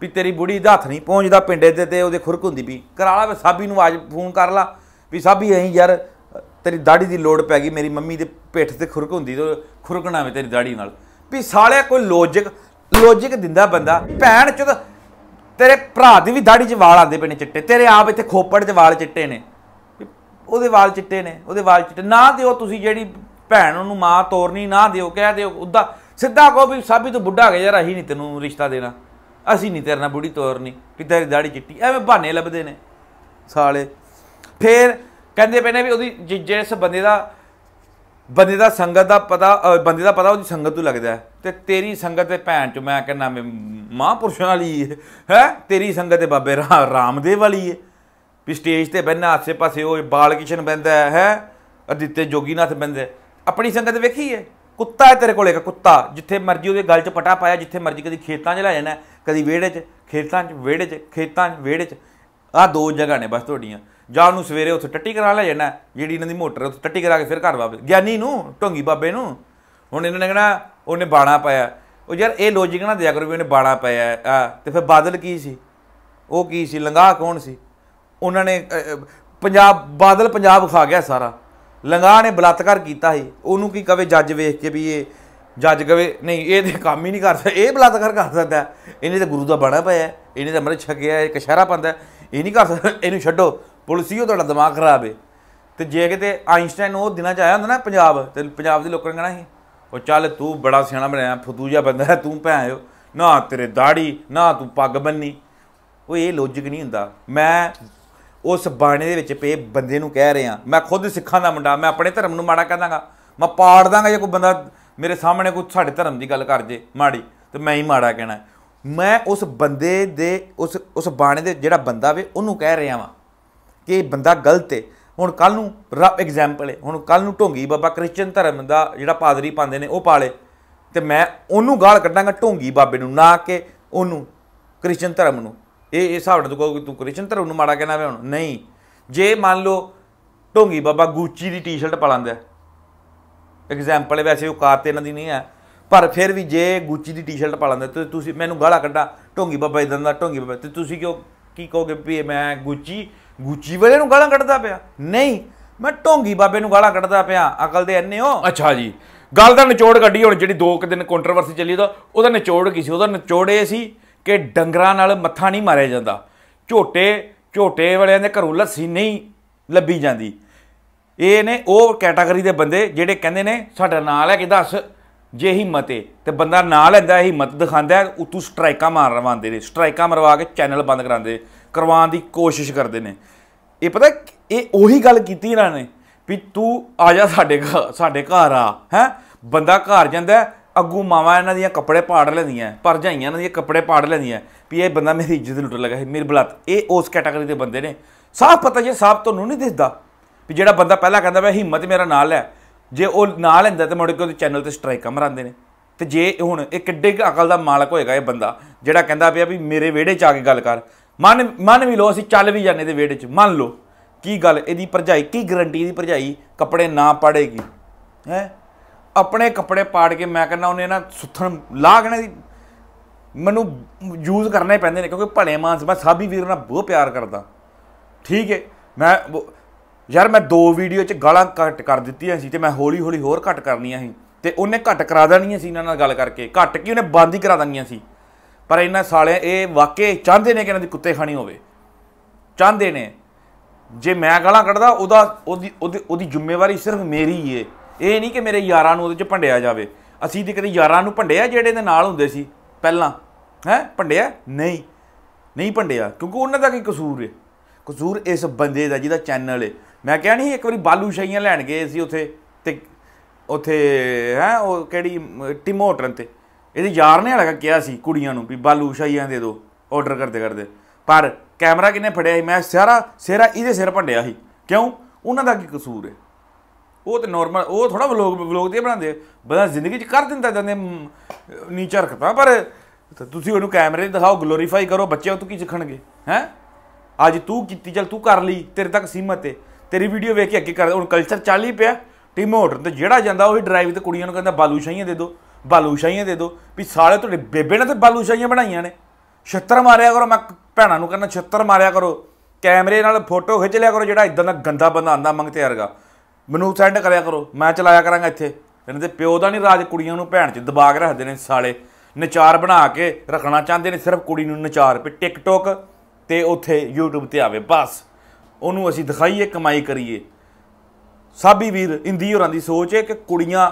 ਵੀ ਤੇਰੀ ਬੁੜੀ ਦਾ ਹੱਥ ਨਹੀਂ ਪਹੁੰਚਦਾ ਪਿੰਡੇ ਤੇ ਤੇ ਉਹਦੇ ਖੁਰਕ ਹੁੰਦੀ ਵੀ ਕਰਾਲਾ ਵੀ ਸਾਬੀ ਨੂੰ ਆਜ ਫੋਨ ਕਰ ਲਾ ਵੀ ਸਾਬੀ ਐਂ ਯਾਰ ਤੇਰੀ ਦਾੜੀ ਦੀ ਲੋੜ ਪੈ ਗਈ ਮੇਰੀ ਮੰਮੀ ਦੇ ਪਿੱਠ ਤੇ ਖੁਰਕ ਹੁੰਦੀ ਤੇ ਖੁਰਕਣਾ ਵੇ ਤੇਰੀ ਦਾੜੀ ਨਾਲ ਵੀ ਸਾਲਿਆ ਕੋਈ ਲੌਜੀਕ ਲੌਜੀਕ ਦਿੰਦਾ ਬੰਦਾ ਭੈਣ ਚੋ ਤੇਰੇ ਭਰਾ ਦੀ ਵੀ ਦਾੜੀ 'ਚ ਵਾਲ ਆਂਦੇ ਪਏ ਨੇ ਚਿੱਟੇ ਤੇਰੇ ਆਪ ਇੱਥੇ ਖੋਪੜ 'ਚ ਵਾਲ ਚਿੱਟੇ ਨੇ ਉਹਦੇ ਵਾਲ ਚਿੱਟੇ ਨੇ ਉਹਦੇ ਵਾਲ ਚਿੱਟੇ ਨਾ ਦਿਓ ਤੁਸੀਂ ਜਿਹੜੀ ਭੈਣ ਉਹਨੂੰ ਮਾਂ ਤੋਰਨੀ ਨਾ ਦਿਓ ਕਹਿ ਦਿਓ ਉਦਾਂ ਸਿੱਧਾ ਕਹੋ ਵੀ ਸਾਬੀ ਤੂੰ ਬੁੱਢਾ ਗਿਆ ਯਾਰ ਅਸੀਂ ਨਹੀਂ ਤੈਨੂੰ ਰਿਸ਼ਤਾ ਦੇਣਾ ਅਸੀਂ ਨਹੀਂ ਤੇਰੇ ਨਾਲ ਬੁੜੀ ਤੋਰਨੀ ਕਿ ਤੇਰੀ ਦਾੜੀ ਚਿੱਟੀ ਐਵੇਂ ਬਹਾਨੇ ਲੱਭਦੇ ਨੇ ਸਾਲੇ ਫੇਰ ਕਹਿੰਦੇ ਪਏ ਨੇ ਵੀ ਉਹਦੀ ਜਿਸ ਬੰਦੇ ਦਾ ਬੰਦੇ ਦਾ ਸੰਗਤ ਦਾ ਪਤਾ ਬੰਦੇ ਦਾ ਪਤਾ ਉਹਦੀ ਸੰਗਤ ਤੋਂ ਲੱਗਦਾ ਤੇ ਤੇਰੀ ਸੰਗਤ ਤੇ ਭੈਣ ਚ ਮੈਂ ਕਹਿੰਦਾ ਮਹਾਪੁਰਸ਼ਾਂ ਵਾਲੀ ਹੈ ਤੇਰੀ ਸੰਗਤ ਤੇ ਬਾਬੇ ਰਾਮਦੇਵ ਵਾਲੀ ਹੈ ਵੀ ਸਟੇਜ ਤੇ ਬੰਨਾ ਆਸੇ ਪਾਸੇ ਉਹ ਬਾਲ ਕਿਸ਼ਨ ਬੰਦਾ ਹੈ ਅਦਿੱਤੇ ਜੋਗੀਨਾਥ ਬੰਦੇ ਆਪਣੀ ਸੰਗਤ ਵੇਖੀ ਹੈ ਕੁੱਤਾ ਹੈ ਤੇਰੇ ਕੋਲੇ ਕੁੱਤਾ ਜਿੱਥੇ ਮਰਜੀ ਉਹਦੇ ਗਲ 'ਚ ਪਟਾ ਪਾਇਆ ਜਿੱਥੇ ਮਰਜੀ ਕਦੀ ਖੇਤਾਂ 'ਚ ਲੈ ਜਾਣਾ ਕਦੀ ਵਿਹੜੇ 'ਚ ਖੇਤਾਂ 'ਚ ਵਿਹੜੇ 'ਚ ਖੇਤਾਂ 'ਚ ਵਿਹੜੇ 'ਚ ਆ ਦੋ ਜਗ੍ਹਾ ਨੇ ਬਸ ਤੁਹਾਡੀਆਂ ਜਾਂ ਨੂੰ ਸਵੇਰੇ ਉੱਥੇ ਟੱਟੀ ਕਰਾ ਲੈ ਜਾਣਾ ਜਿਹੜੀ ਇਹਨਾਂ ਦੀ ਮੋਟਰ ਉੱਥੇ ਟੱਟੀ ਕਰਾ ਕੇ ਫਿਰ ਘਰ ਵਾਪਸ ਗਿਆਨੀ ਨੂੰ ਢੋਂਗੀ ਬਾਬੇ ਨੂੰ ਹੁਣ ਇਹਨਾਂ ਨੇ ਕਿਹਾ ਉਹਨੇ ਬਾਣਾ ਪਾਇਆ ਉਹ ਯਾਰ ਇਹ ਲੋਜਿਕ ਨਾ ਦਿਆ ਕਰੋ ਵੀ ਉਹਨੇ ਬਾਣਾ ਪਾਇਆ ਆ ਤੇ ਫਿਰ ਬਾਦਲ ਕੀ ਸੀ ਉਹ ਕੀ ਸੀ ਲੰਗਾ ਕੌਣ ਸੀ ਉਹਨਾਂ ਨੇ ਪੰਜਾਬ ਬਾਦਲ ਪੰਜਾਬ ਖਾ ਗਿਆ ਸਾਰਾ ਲੰਗਾ ਨੇ ਬਲਾਤਕਾਰ ਕੀਤਾ ਸੀ ਉਹਨੂੰ ਕੀ ਕਵੇ ਜੱਜ ਵੇਖ ਕੇ ਵੀ ਇਹ ਜੱਜ ਕਵੇ ਨਹੀਂ ਇਹ ਤੇ ਕੰਮ ਹੀ ਨਹੀਂ ਕਰ ਸਕਦਾ ਇਹ ਬਲਾਤਕਾਰ ਕਰ ਸਕਦਾ ਇਹਨੇ ਤਾਂ ਗੁਰੂ ਦਾ ਬਾਣਾ ਪਾਇਆ ਇਹਨੇ ਤਾਂ ਮਰੇ ਛਕਿਆ ਇਹ ਕਸ਼ਹਿਰਾ ਪੰਦਾ ਇਹ ਨਹੀਂ ਕਰ ਸਕਦਾ ਇਹਨੂੰ ਛੱਡੋ ਪੁਲਿਸੀਓ ਤੁਹਾਡਾ ਦਿਮਾਗ ਖਰਾਬ ਏ ਤੇ ਜੇ ਕਿਤੇ ਆਇਨਸਟਾਈਨ ਉਹ ਦਿਨਾਂ ਚ ਆਇਆ ਹੁੰਦਾ ਨਾ ਪੰਜਾਬ ਤੇ ਪੰਜਾਬ ਦੇ ਲੋਕਾਂ ਨੇ ਕਹਣਾ ਸੀ ਉਹ ਚੱਲ ਤੂੰ ਬੜਾ ਸਿਆਣਾ ਬਣਿਆ ਫਤੂ ਜਿਹਾ ਬੰਦਾ ਤੂੰ ਭੈਣੋ ਨਾ ਤੇਰੇ ਦਾੜੀ ਨਾ ਤੂੰ ਪੱਗ ਬੰਨੀ ਉਹ ਇਹ ਲੌਜੀਕ ਨਹੀਂ ਹੁੰਦਾ ਮੈਂ ਉਸ ਬਾਣੇ ਦੇ ਵਿੱਚ ਪਏ ਬੰਦੇ ਨੂੰ ਕਹਿ ਰਿਹਾ ਮੈਂ ਖੁਦ ਸਿੱਖਾਂ ਦਾ ਮੁੰਡਾ ਮੈਂ ਆਪਣੇ ਧਰਮ ਨੂੰ ਮਾੜਾ ਕਹਿੰਦਾਗਾ ਮੈਂ ਪਾੜ ਦਾਂਗਾ ਜੇ ਕੋਈ ਬੰਦਾ ਮੇਰੇ ਸਾਹਮਣੇ ਕੋਈ ਸਾਡੇ ਧਰਮ ਦੀ ਗੱਲ ਕਰ ਜੇ ਮਾੜੀ ਤੇ ਮੈਂ ਹੀ ਮਾੜਾ ਕਹਿਣਾ ਮੈਂ ਉਸ ਬੰਦੇ ਦੇ ਉਸ ਉਸ ਬਾਣੇ ਦੇ ਜਿਹੜਾ ਬੰਦਾ ਵੇ ਉਹਨੂੰ ਕਹਿ ਰਿਹਾ ਵਾਂ ਕਿ ਇਹ ਬੰਦਾ ਗਲਤ ਹੈ ਹੁਣ ਕੱਲ ਨੂੰ ਰੱਬ ਐਗਜ਼ਾਮਪਲ ਹੈ ਹੁਣ ਕੱਲ ਨੂੰ ਢੋਂਗੀ ਬਾਬਾ ਕ੍ਰਿਸਚੀਅਨ ਧਰਮ ਦਾ ਜਿਹੜਾ ਪਾਦਰੀ ਪਾਉਂਦੇ ਨੇ ਉਹ ਪਾਲੇ ਤੇ ਮੈਂ ਉਹਨੂੰ ਗਾਲ ਕੱਢਾਂਗਾ ਢੋਂਗੀ ਬਾਬੇ ਨੂੰ ਨਾ ਕਿ ਉਹਨੂੰ ਕ੍ਰਿਸਚੀਅਨ ਧਰਮ ਨੂੰ ਇਹ ਇਹ ਹਿਸਾਬ ਨਾਲ ਤੂੰ ਕਿ ਤੂੰ ਕ੍ਰਿਸਚੀਅਨ ਧਰਮ ਨੂੰ ਮਾੜਾ ਕਹਿਣਾ ਵੇ ਹੁਣ ਨਹੀਂ ਜੇ ਮੰਨ ਲਓ ਢੋਂਗੀ ਬਾਬਾ ਗੂਚੀ ਦੀ ਟੀ-ਸ਼ਰਟ ਪਾ ਲੈਂਦਾ ਐਗਜ਼ਾਮਪਲ ਵੈਸੇ ਉਹ ਕਾਰ ਤੇ ਇਹਨਾਂ ਦੀ ਨਹੀਂ ਹੈ ਪਰ ਫਿਰ ਵੀ ਜੇ ਗੂਚੀ ਦੀ ਟੀ-ਸ਼ਰਟ ਪਾ ਲੈਂਦਾ ਤੇ ਤੁਸੀਂ ਮੈਨੂੰ ਗਾਲਾਂ ਕੱਢਾ ਢੋਂਗੀ ਬਾਬਾ ਇਦਾਂ ਦਾ ਢੋਂਗੀ ਬਾਬਾ ਤੇ ਤੁਸੀਂ ਕਿਉਂ ਕੀ ਕਹੋਗੇ ਵੀ ਮੈਂ ਗੂਚੀ ਗੁੱਚੀ ਵਾਲੇ ਨੂੰ ਗਾਲਾਂ ਕੱਢਦਾ ਪਿਆ ਨਹੀਂ ਮੈਂ ਢੋਂਗੀ ਬਾਬੇ ਨੂੰ ਗਾਲਾਂ ਕੱਢਦਾ ਪਿਆ ਅਕਲ ਦੇ ਅੰਨੇ ਹੋ ਅੱਛਾ ਜੀ ਗੱਲ ਦਾ ਨਿਚੋੜ ਕੱਢੀ ਹੁਣ ਜਿਹੜੀ ਦੋ ਕੁ ਦਿਨ ਕੰਟਰੋਵਰਸੀ ਚੱਲੀ ਉਹਦਾ ਉਹਦਾ ਨਿਚੋੜ ਕੀ ਸੀ ਉਹਦਾ ਨਿਚੋੜ ਇਹ ਸੀ ਕਿ ਡੰਗਰਾਂ ਨਾਲ ਮੱਥਾ ਨਹੀਂ ਮਾਰਿਆ ਜਾਂਦਾ ਝੋਟੇ ਝੋਟੇ ਵਾਲਿਆਂ ਦੇ ਘਰੋਂ ਲੱਸੀ ਨਹੀਂ ਲੱਭੀ ਜਾਂਦੀ ਇਹ ਨੇ ਉਹ ਕੈਟਾਗਰੀ ਦੇ ਬੰਦੇ ਜਿਹੜੇ ਕਹਿੰਦੇ ਨੇ ਸਾਡਾ ਨਾਂ ਲੈ ਕੇ ਦੱਸ ਜੇ ਹਿੰਮਤ ਏ ਤੇ ਬੰਦਾ ਨਾਂ ਲੈਂਦਾ ਹਿੰਮਤ ਦਿਖਾਉਂਦਾ ਉਹ ਤੂੰ ਸਟ੍ਰਾਈਕਾਂ ਮਾਰ ਰਵਾਂਦੇ ਨੇ ਸਟ੍ਰਾਈਕਾਂ ਮਰਵਾ ਕੇ ਚੈਨਲ ਬੰਦ ਕਰਾਉਂਦੇ ਕਰਵਾਉਣ ਦੀ ਕੋਸ਼ਿਸ਼ ਕਰਦੇ ਨੇ ਇਹ ਪਤਾ ਇਹ ਉਹੀ ਗੱਲ ਕੀਤੀ ਇਹਨਾਂ ਨੇ ਵੀ ਤੂੰ ਆ ਜਾ ਸਾਡੇ ਘਰ ਸਾਡੇ ਘਰ ਆ ਹੈ ਬੰਦਾ ਘਰ ਜਾਂਦਾ ਅੱਗੂ ਮਾਵਾ ਇਹਨਾਂ ਦੀਆਂ ਕੱਪੜੇ ਪਾੜ ਲੈਂਦੀਆਂ ਪਰ ਜਾਈਆਂ ਇਹਨਾਂ ਦੀਆਂ ਕੱਪੜੇ ਪਾੜ ਲੈਂਦੀਆਂ ਵੀ ਇਹ ਬੰਦਾ ਮੇਰੀ ਇੱਜ਼ਤ ਲੁੱਟ ਲਗਾ ਹੈ ਮੇਰੇ ਬਲਤ ਇਹ ਉਸ ਕੈਟਾਗਰੀ ਦੇ ਬੰਦੇ ਨੇ ਸਾਫ ਪਤਾ ਜੇ ਸਾਫ ਤੁਹਾਨੂੰ ਨਹੀਂ ਦਿਸਦਾ ਵੀ ਜਿਹੜਾ ਬੰਦਾ ਪਹਿਲਾਂ ਕਹਿੰਦਾ ਵੀ ਹਿੰਮਤ ਮੇਰਾ ਨਾਲ ਹੈ ਜੇ ਉਹ ਨਾਲ ਲੈਂਦਾ ਤੇ ਮੁੜ ਕੇ ਉਹਦੇ ਚੈਨਲ ਤੇ ਸਟ੍ਰਾਈਕਾਂ ਮਰਾਉਂਦੇ ਨੇ ਤੇ ਜੇ ਹੁਣ ਇਹ ਕਿੱਡੇ ਅਕਲ ਦਾ ਮਾਲਕ ਹੋਏਗਾ ਇਹ ਬੰਦਾ ਜਿਹੜਾ ਕਹਿੰਦਾ ਪਿਆ ਵੀ ਮੇਰੇ ਵਿਹੜੇ ਚ ਆ ਕੇ ਗੱਲ ਕਰ ਮਨ ਮਨ ਵੀ ਲੋ ਅਸੀਂ ਚੱਲ ਵੀ ਜਾਂਦੇ ਦੇ ਵੇੜੇ 'ਚ ਮੰਨ ਲਓ ਕੀ ਗੱਲ ਇਹਦੀ ਪਰਜਾਈ ਕੀ ਗਰੰਟੀ ਦੀ ਪਰਜਾਈ ਕੱਪੜੇ ਨਾ ਪਾੜੇਗੀ ਹੈ ਆਪਣੇ ਕੱਪੜੇ ਪਾੜ ਕੇ ਮੈਂ ਕਹਿੰਦਾ ਉਹਨੇ ਨਾ ਸੁਥਣ ਲਾਗਣੇ ਦੀ ਮੈਨੂੰ ਯੂਜ਼ ਕਰਨੇ ਪੈਂਦੇ ਨੇ ਕਿਉਂਕਿ ਭਲੇ ਮਾਨਸ ਮੈਂ ਸਾਬੀ ਵੀਰ ਨਾਲ ਬਹੁਤ ਪਿਆਰ ਕਰਦਾ ਠੀਕ ਹੈ ਮੈਂ ਯਾਰ ਮੈਂ ਦੋ ਵੀਡੀਓ 'ਚ ਗਾਲਾਂ ਕੱਟ ਕਰ ਦਿੱਤੀਆਂ ਸੀ ਤੇ ਮੈਂ ਹੌਲੀ ਹੌਲੀ ਹੋਰ ਘੱਟ ਕਰਨੀਆਂ ਸੀ ਤੇ ਉਹਨੇ ਘੱਟ ਕਰਾ ਦੇਣੀਆਂ ਸੀ ਇਹਨਾਂ ਨਾਲ ਗੱਲ ਕਰਕੇ ਘੱਟ ਕੀ ਉਹਨੇ ਬੰਦ ਹੀ ਕਰਾ ਦੇਣੀਆਂ ਸੀ ਪਰ ਇਹਨਾਂ ਸਾਲਿਆਂ ਇਹ ਵਾਕੇ ਚਾਹੁੰਦੇ ਨੇ ਕਿ ਇਹਨਾਂ ਦੀ ਕੁੱਤੇ ਖਾਣੀ ਹੋਵੇ ਚਾਹੁੰਦੇ ਨੇ ਜੇ ਮੈਂ ਗਾਲਾਂ ਕੱਢਦਾ ਉਹਦਾ ਉਹਦੀ ਉਹਦੀ ਜ਼ਿੰਮੇਵਾਰੀ ਸਿਰਫ ਮੇਰੀ ਹੀ ਏ ਇਹ ਨਹੀਂ ਕਿ ਮੇਰੇ ਯਾਰਾਂ ਨੂੰ ਉਹਦੇ 'ਚ ਭੰਡਿਆ ਜਾਵੇ ਅਸੀਂ ਤੇ ਕਦੇ ਯਾਰਾਂ ਨੂੰ ਭੰਡਿਆ ਜਿਹੜੇ ਦੇ ਨਾਲ ਹੁੰਦੇ ਸੀ ਪਹਿਲਾਂ ਹੈ ਭੰਡਿਆ ਨਹੀਂ ਨਹੀਂ ਭੰਡਿਆ ਕਿਉਂਕਿ ਉਹਨਾਂ ਦਾ ਕੀ ਕਸੂਰ ਏ ਕਸੂਰ ਇਸ ਬੰਦੇ ਦਾ ਜਿਹਦਾ ਚੈਨਲ ਏ ਮੈਂ ਕਿਹਾ ਨਹੀਂ ਇੱਕ ਵਾਰੀ ਬਾਲੂ ਸ਼ਾਈਆਂ ਲੈਣ ਗਏ ਸੀ ਉੱਥੇ ਤੇ ਉੱਥੇ ਹੈ ਉਹ ਕਿਹੜੀ ਟਿਮੋਟਰਨ ਤੇ ਇਹਦੇ ਯਾਰ ਨੇ ਹਲਾ ਕਿਹਾ ਸੀ ਕੁੜੀਆਂ ਨੂੰ ਵੀ ਬਾਲੂ ਸ਼ਾਈਆਂ ਦੇ ਦਿਓ ਆਰਡਰ ਕਰਦੇ ਕਰਦੇ ਪਰ ਕੈਮਰਾ ਕਿਨੇ ਫੜਿਆ ਸੀ ਮੈਂ ਸਾਰਾ ਸਿਰਾ ਇਹਦੇ ਸਿਰ ਭੰਡਿਆ ਸੀ ਕਿਉਂ ਉਹਨਾਂ ਦਾ ਕੀ ਕਸੂਰ ਹੈ ਉਹ ਤੇ ਨਾਰਮਲ ਉਹ ਥੋੜਾ ਵਲੋਗ ਵਲੋਗ ਤੇ ਬਣਾਉਂਦੇ ਬੰਦਾ ਜ਼ਿੰਦਗੀ 'ਚ ਕਰ ਦਿੰਦਾ ਜਾਂਦੇ ਨੀਚਾ ਰੱਖਦਾ ਪਰ ਤੁਸੀਂ ਉਹਨੂੰ ਕੈਮਰੇ ਦਿਖਾਓ ਗਲੋਰੀਫਾਈ ਕਰੋ ਬੱਚੇ ਉਹ ਤੂੰ ਕੀ ਸਿੱਖਣਗੇ ਹੈ ਅੱਜ ਤੂੰ ਕੀਤੀ ਚਲ ਤੂੰ ਕਰ ਲਈ ਤੇਰੇ ਤੱਕ ਸੀਮਤ ਹੈ ਤੇਰੀ ਵੀਡੀਓ ਵੇਖ ਕੇ ਅੱਗੇ ਕਰ ਹੁਣ ਕਲਚਰ ਚੱਲ ਹੀ ਪਿਆ ਟੀਮ ਆਰਡਰ ਤੇ ਜਿਹੜਾ ਜਾਂਦਾ ਉਹ ਹੀ ਡਰਾਈਵ ਤੇ ਕੁੜੀਆਂ ਨੂੰ ਕਹਿੰਦਾ ਬਾਲੂ ਸ਼ਾਹੀਆਂ ਦੇ ਦਿਓ ਬਾਲੂਸ਼ਾਹੀਆਂ ਦੇ ਦਿਓ ਵੀ ਸਾਲੇ ਤੁਹਾਡੇ ਬੇਬੇ ਨੇ ਤੇ ਬਾਲੂਸ਼ਾਹੀਆਂ ਬਣਾਈਆਂ ਨੇ ਛੱਤਰ ਮਾਰਿਆ ਕਰੋ ਮੈਂ ਭੈਣਾਂ ਨੂੰ ਕਹਿੰਦਾ ਛੱਤਰ ਮਾਰਿਆ ਕਰੋ ਕੈਮਰੇ ਨਾਲ ਫੋਟੋ ਖਿੱਚ ਲਿਆ ਕਰੋ ਜਿਹੜਾ ਇਦਾਂ ਦਾ ਗੰਦਾ ਬੰਦਾ ਆਂਦਾ ਮੰਗਤੇ ਵਰਗਾ ਮੈਨੂੰ ਸੈਂਡ ਕਰਿਆ ਕਰੋ ਮੈਂ ਚਲਾਇਆ ਕਰਾਂਗਾ ਇੱਥੇ ਇਹਨਾਂ ਦੇ ਪਿਓ ਦਾ ਨਹੀਂ ਰਾਜ ਕੁੜੀਆਂ ਨੂੰ ਭੈਣ 'ਚ ਦਬਾਗ ਰੱਖਦੇ ਨੇ ਸਾਲੇ ਨਚਾਰ ਬਣਾ ਕੇ ਰੱਖਣਾ ਚਾਹੁੰਦੇ ਨੇ ਸਿਰਫ ਕੁੜੀ ਨੂੰ ਨਚਾਰ ਤੇ ਟਿਕਟੋਕ ਤੇ ਉੱਥੇ YouTube ਤੇ ਆਵੇ ਬਸ ਉਹਨੂੰ ਅਸੀਂ ਦਿਖਾਈਏ ਕਮਾਈ ਕਰੀਏ ਸਾਬੀ ਵੀਰ ਇੰਦੀ ਹੋਰਾਂ ਦੀ ਸੋਚ ਹੈ ਕਿ ਕੁੜੀਆਂ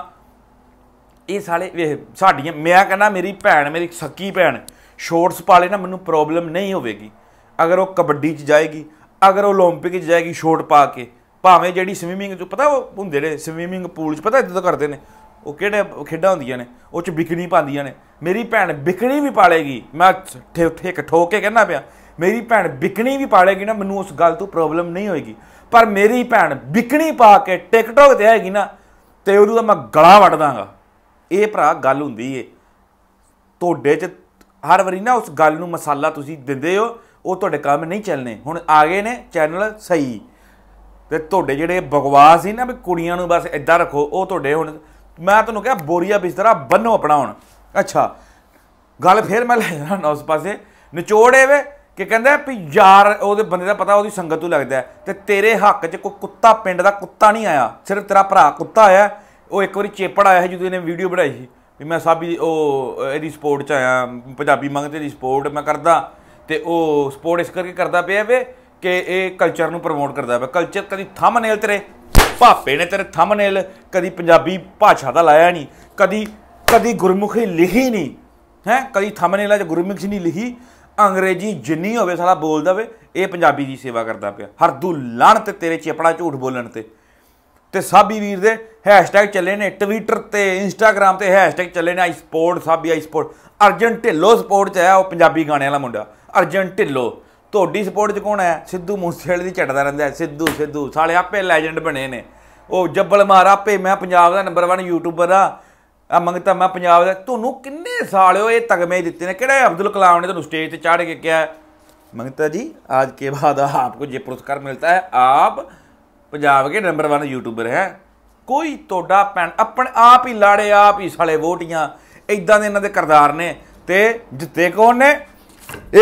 ਇਹ ਸਾਲੇ ਵੇਖ ਸਾਡੀਆਂ ਮੈਂ ਕਹਿੰਦਾ ਮੇਰੀ ਭੈਣ ਮੇਰੀ ਸੱਕੀ ਭੈਣ ਸ਼ੋਰਟਸ ਪਾ ਲੈਣਾ ਨਾ ਮੈਨੂੰ ਪ੍ਰੋਬਲਮ ਨਹੀਂ ਹੋਵੇਗੀ ਅਗਰ ਉਹ ਕਬੱਡੀ 'ਚ ਜਾਏਗੀ ਅਗਰ ਉਹ 올림픽 'ਚ ਜਾਏਗੀ ਸ਼ੋਰਟ ਪਾ ਕੇ ਭਾਵੇਂ ਜਿਹੜੀ ਸਵੀਮਿੰਗ 'ਚ ਪਤਾ ਉਹ ਹੁੰਦੇ ਨੇ ਸਵੀਮਿੰਗ ਪੂਲ 'ਚ ਪਤਾ ਇਦਾਂ ਕਰਦੇ ਨੇ ਉਹ ਕਿਹੜੇ ਖੇਡਾਂ ਹੁੰਦੀਆਂ ਨੇ ਉਹ 'ਚ ਬਿਕਣੀ ਪਾਉਂਦੀਆਂ ਨੇ ਮੇਰੀ ਭੈਣ ਬਿਕਣੀ ਵੀ ਪਾਲੇਗੀ ਮੈਂ ਠੇ ਠੇ ਠੋਕ ਕੇ ਕਹਿੰਦਾ ਪਿਆ ਮੇਰੀ ਭੈਣ ਬਿਕਣੀ ਵੀ ਪਾਲੇਗੀ ਨਾ ਮੈਨੂੰ ਉਸ ਗੱਲ ਤੋਂ ਪ੍ਰੋਬਲਮ ਨਹੀਂ ਹੋਏਗੀ ਪਰ ਮੇਰੀ ਭੈਣ ਬਿਕਣੀ ਪਾ ਕੇ ਟਿਕਟੋਕ ਤੇ ਆਏਗੀ ਨਾ ਤੇ ਉਹਦਾ ਮੈਂ ਗਲਾ ਵੱਢ ਦਾਂਗਾ ਇਹ ਭਰਾ ਗੱਲ ਹੁੰਦੀ ਏ ਤੁਹਾਡੇ 'ਚ ਹਰ ਵਾਰੀ ਨਾ ਉਸ ਗੱਲ ਨੂੰ ਮਸਾਲਾ ਤੁਸੀਂ ਦਿੰਦੇ ਹੋ ਉਹ ਤੁਹਾਡੇ ਕੰਮ ਨਹੀਂ ਚੱਲਨੇ ਹੁਣ ਆ ਗਏ ਨੇ ਚੈਨਲ ਸਹੀ ਤੇ ਤੁਹਾਡੇ ਜਿਹੜੇ ਬਗਵਾਸ ਸੀ ਨਾ ਵੀ ਕੁੜੀਆਂ ਨੂੰ ਬਸ ਇਦਾਂ ਰੱਖੋ ਉਹ ਤੁਹਾਡੇ ਹੁਣ ਮੈਂ ਤੁਹਾਨੂੰ ਕਿਹਾ ਬੋਰੀਆ ਬਿਸਤਰਾ ਬੰਨੋ ਆਪਣਾ ਹੁਣ ਅੱਛਾ ਗੱਲ ਫੇਰ ਮੈਂ ਲੈ ਜਾਣਾ ਉਸ ਪਾਸੇ ਏ ਵੇ ਕਿ ਕਹਿੰਦਾ ਵੀ ਯਾਰ ਉਹਦੇ ਬੰਦੇ ਦਾ ਪਤਾ ਉਹਦੀ ਸੰਗਤ ਤੋਂ ਲੱਗਦਾ ਤੇ ਤੇਰੇ ਹੱਕ 'ਚ ਕੋਈ ਕੁੱਤਾ ਪਿੰਡ ਦਾ ਕੁੱਤਾ ਨਹੀਂ ਆਇਆ ਸਿਰਫ ਤੇਰਾ ਭਰਾ ਕੁੱਤਾ ਆਇਆ ਉਹ ਇੱਕ ਵਾਰੀ ਚੇਪੜ ਆਇਆ ਸੀ ਜਦੋਂ ਇਹਨੇ ਵੀਡੀਓ ਬਣਾਈ ਸੀ ਵੀ ਮੈਂ ਸਾਬੀ ਉਹ ਇਹਦੀ ਸਪੋਰਟ ਚ ਆਇਆ ਪੰਜਾਬੀ ਮੰਗਤੇ ਦੀ ਸਪੋਰਟ ਮੈਂ ਕਰਦਾ ਤੇ ਉਹ ਸਪੋਰਟ ਇਸ ਕਰਕੇ ਕਰਦਾ ਪਿਆ ਵੇ ਕਿ ਇਹ ਕਲਚਰ ਨੂੰ ਪ੍ਰਮੋਟ ਕਰਦਾ ਵੇ ਕਲਚਰ ਕਦੀ ਥੰਬਨੇਲ ਤੇਰੇ ਭਾਪੇ ਨੇ ਤੇਰੇ ਥੰਬਨੇਲ ਕਦੀ ਪੰਜਾਬੀ ਭਾਸ਼ਾ ਦਾ ਲਾਇਆ ਨਹੀਂ ਕਦੀ ਕਦੀ ਗੁਰਮੁਖੀ ਲਿਖੀ ਨਹੀਂ ਹੈ ਕਦੀ ਥੰਬਨੇਲਾਂ 'ਚ ਗੁਰਮੁਖੀ ਨਹੀਂ ਲਿਖੀ ਅੰਗਰੇਜ਼ੀ ਜਿੰਨੀ ਹੋਵੇ ਸਾਲਾ ਬੋਲਦਾ ਵੇ ਇਹ ਪੰਜਾਬੀ ਦੀ ਸੇਵਾ ਕਰਦਾ ਪਿਆ ਹਰਦੂ ਲਾਣ ਤੇ ਤੇਰੇ ਚੇਪੜਾ ਝੂਠ ਬੋਲਣ ਤੇ ਤੇ ਸਾਬੀ ਵੀਰ ਦੇ ਹੈਸ਼ਟੈਗ ਚੱਲੇ ਨੇ ਟਵਿੱਟਰ ਤੇ ਇੰਸਟਾਗ੍ਰam ਤੇ ਹੈਸ਼ਟੈਗ ਚੱਲੇ ਨੇ I support Sabi I support Arjan Dhillon support ਚ ਆਇਆ ਉਹ ਪੰਜਾਬੀ ਗਾਣੇ ਵਾਲਾ ਮੁੰਡਾ ਅਰਜਨ ਢਿੱਲੋ ਤੁਹਾਡੀ ਸਪੋਰਟ ਚ ਕੌਣ ਹੈ ਸਿੱਧੂ ਮੂਸੇਵਾਲੇ ਦੀ ਛੱਡਦਾ ਰਹਿੰਦਾ ਸਿੱਧੂ ਸਿੱਧੂ ਸਾਲੇ ਆਪੇ ਲੈਜੈਂਡ ਬਣੇ ਨੇ ਉਹ ਜੱਬਲ ਮਾਰ ਆਪੇ ਮੈਂ ਪੰਜਾਬ ਦਾ ਨੰਬਰ 1 ਯੂਟਿਊਬਰ ਆ ਆ ਮੰਗਤਾ ਮੈਂ ਪੰਜਾਬ ਦਾ ਤੁਹਾਨੂੰ ਕਿੰਨੇ ਸਾਲ ਹੋਏ ਇਹ ਤਗਮੇ ਦਿੱਤੇ ਨੇ ਕਿਹੜਾ ਅਬਦੁਲ ਕਲਾਮ ਨੇ ਤੁਹਾਨੂੰ ਸਟੇਜ ਤੇ ਚਾੜ ਕੇ ਕਿਹਾ ਮੰਗਤਾ ਜੀ ਅੱਜ ਕੇ ਬਾਅਦ ਆਪਕੋ ਜੇ ਪੁਰਸਕਾਰ ਮਿਲਤਾ ਹੈ ਆਪ ਪੰਜਾਬ ਕੇ ਨੰਬਰ 1 ਯੂਟਿਊਬਰ ਹੈ ਕੋਈ ਤੁਹਾਡਾ ਪੈਣ ਆਪਣੇ ਆਪ ਹੀ ਲਾੜੇ ਆਪ ਹੀ ਸਾਲੇ ਵੋਟੀਆਂ ਇਦਾਂ ਦੇ ਇਹਨਾਂ ਦੇ ਕਰਦਾਰ ਨੇ ਤੇ ਜਿੱਤੇ ਕੋਣ ਨੇ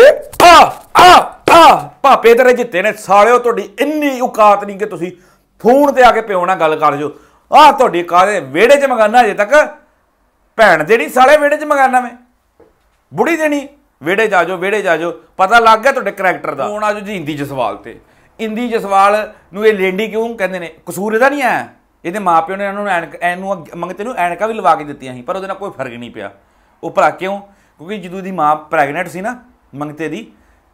ਇਹ ਆ ਆ ਆ ਭਾਪੇ ਤੇਰੇ ਜਿੱਤੇ ਨੇ ਸਾਲਿਓ ਤੁਹਾਡੀ ਇੰਨੀ ਔਕਾਤ ਨਹੀਂ ਕਿ ਤੁਸੀਂ ਫੋਨ ਤੇ ਆ ਕੇ ਪਿਓ ਨਾਲ ਗੱਲ ਕਰ ਜੋ ਆ ਤੁਹਾਡੀ ਕਾਹਦੇ ਵਿਹੜੇ 'ਚ ਮਗਾਨਾ ਅਜੇ ਤੱਕ ਭੈਣ ਦੇਣੀ ਸਾਲੇ ਵਿਹੜੇ 'ਚ ਮਗਾਨਾ ਮੈਂ ਬੁੜੀ ਦੇਣੀ ਵਿਹੜੇ ਜਾ ਜੋ ਵਿਹੜੇ ਜਾ ਜੋ ਪਤਾ ਲੱਗ ਗਿਆ ਤੁਹਾਡੇ ਕੈਰੈਕਟਰ ਦਾ ਹੁਣ ਆਜੋ ਜਿੰਦੀ ਜਸਵਾਲ ਤੇ ਇੰਦੀ ਜਸਵਾਲ ਨੂੰ ਇਹ ਲੇਡੀ ਕਿਉਂ ਕਹਿੰਦੇ ਨੇ ਕਸੂਰ ਇਹਦਾ ਨਹੀਂ ਹੈ ਇਹਦੇ ਮਾਪਿਓ ਨੇ ਇਹਨਾਂ ਨੂੰ ਐਨਕ ਇਹਨੂੰ ਮੰਗਤੇ ਨੂੰ ਐਨਕਾ ਵੀ ਲਵਾ ਕੇ ਦਿੱਤੀਆਂ ਸੀ ਪਰ ਉਹਦੇ ਨਾਲ ਕੋਈ ਫਰਕ ਨਹੀਂ ਪਿਆ ਉਹ ਭਰਾ ਕਿਉਂ ਕਿਉਂਕਿ ਜਦੋਂ ਦੀ ਮਾਂ ਪ੍ਰੈਗਨੈਂਟ ਸੀ ਨਾ ਮੰਗਤੇ ਦੀ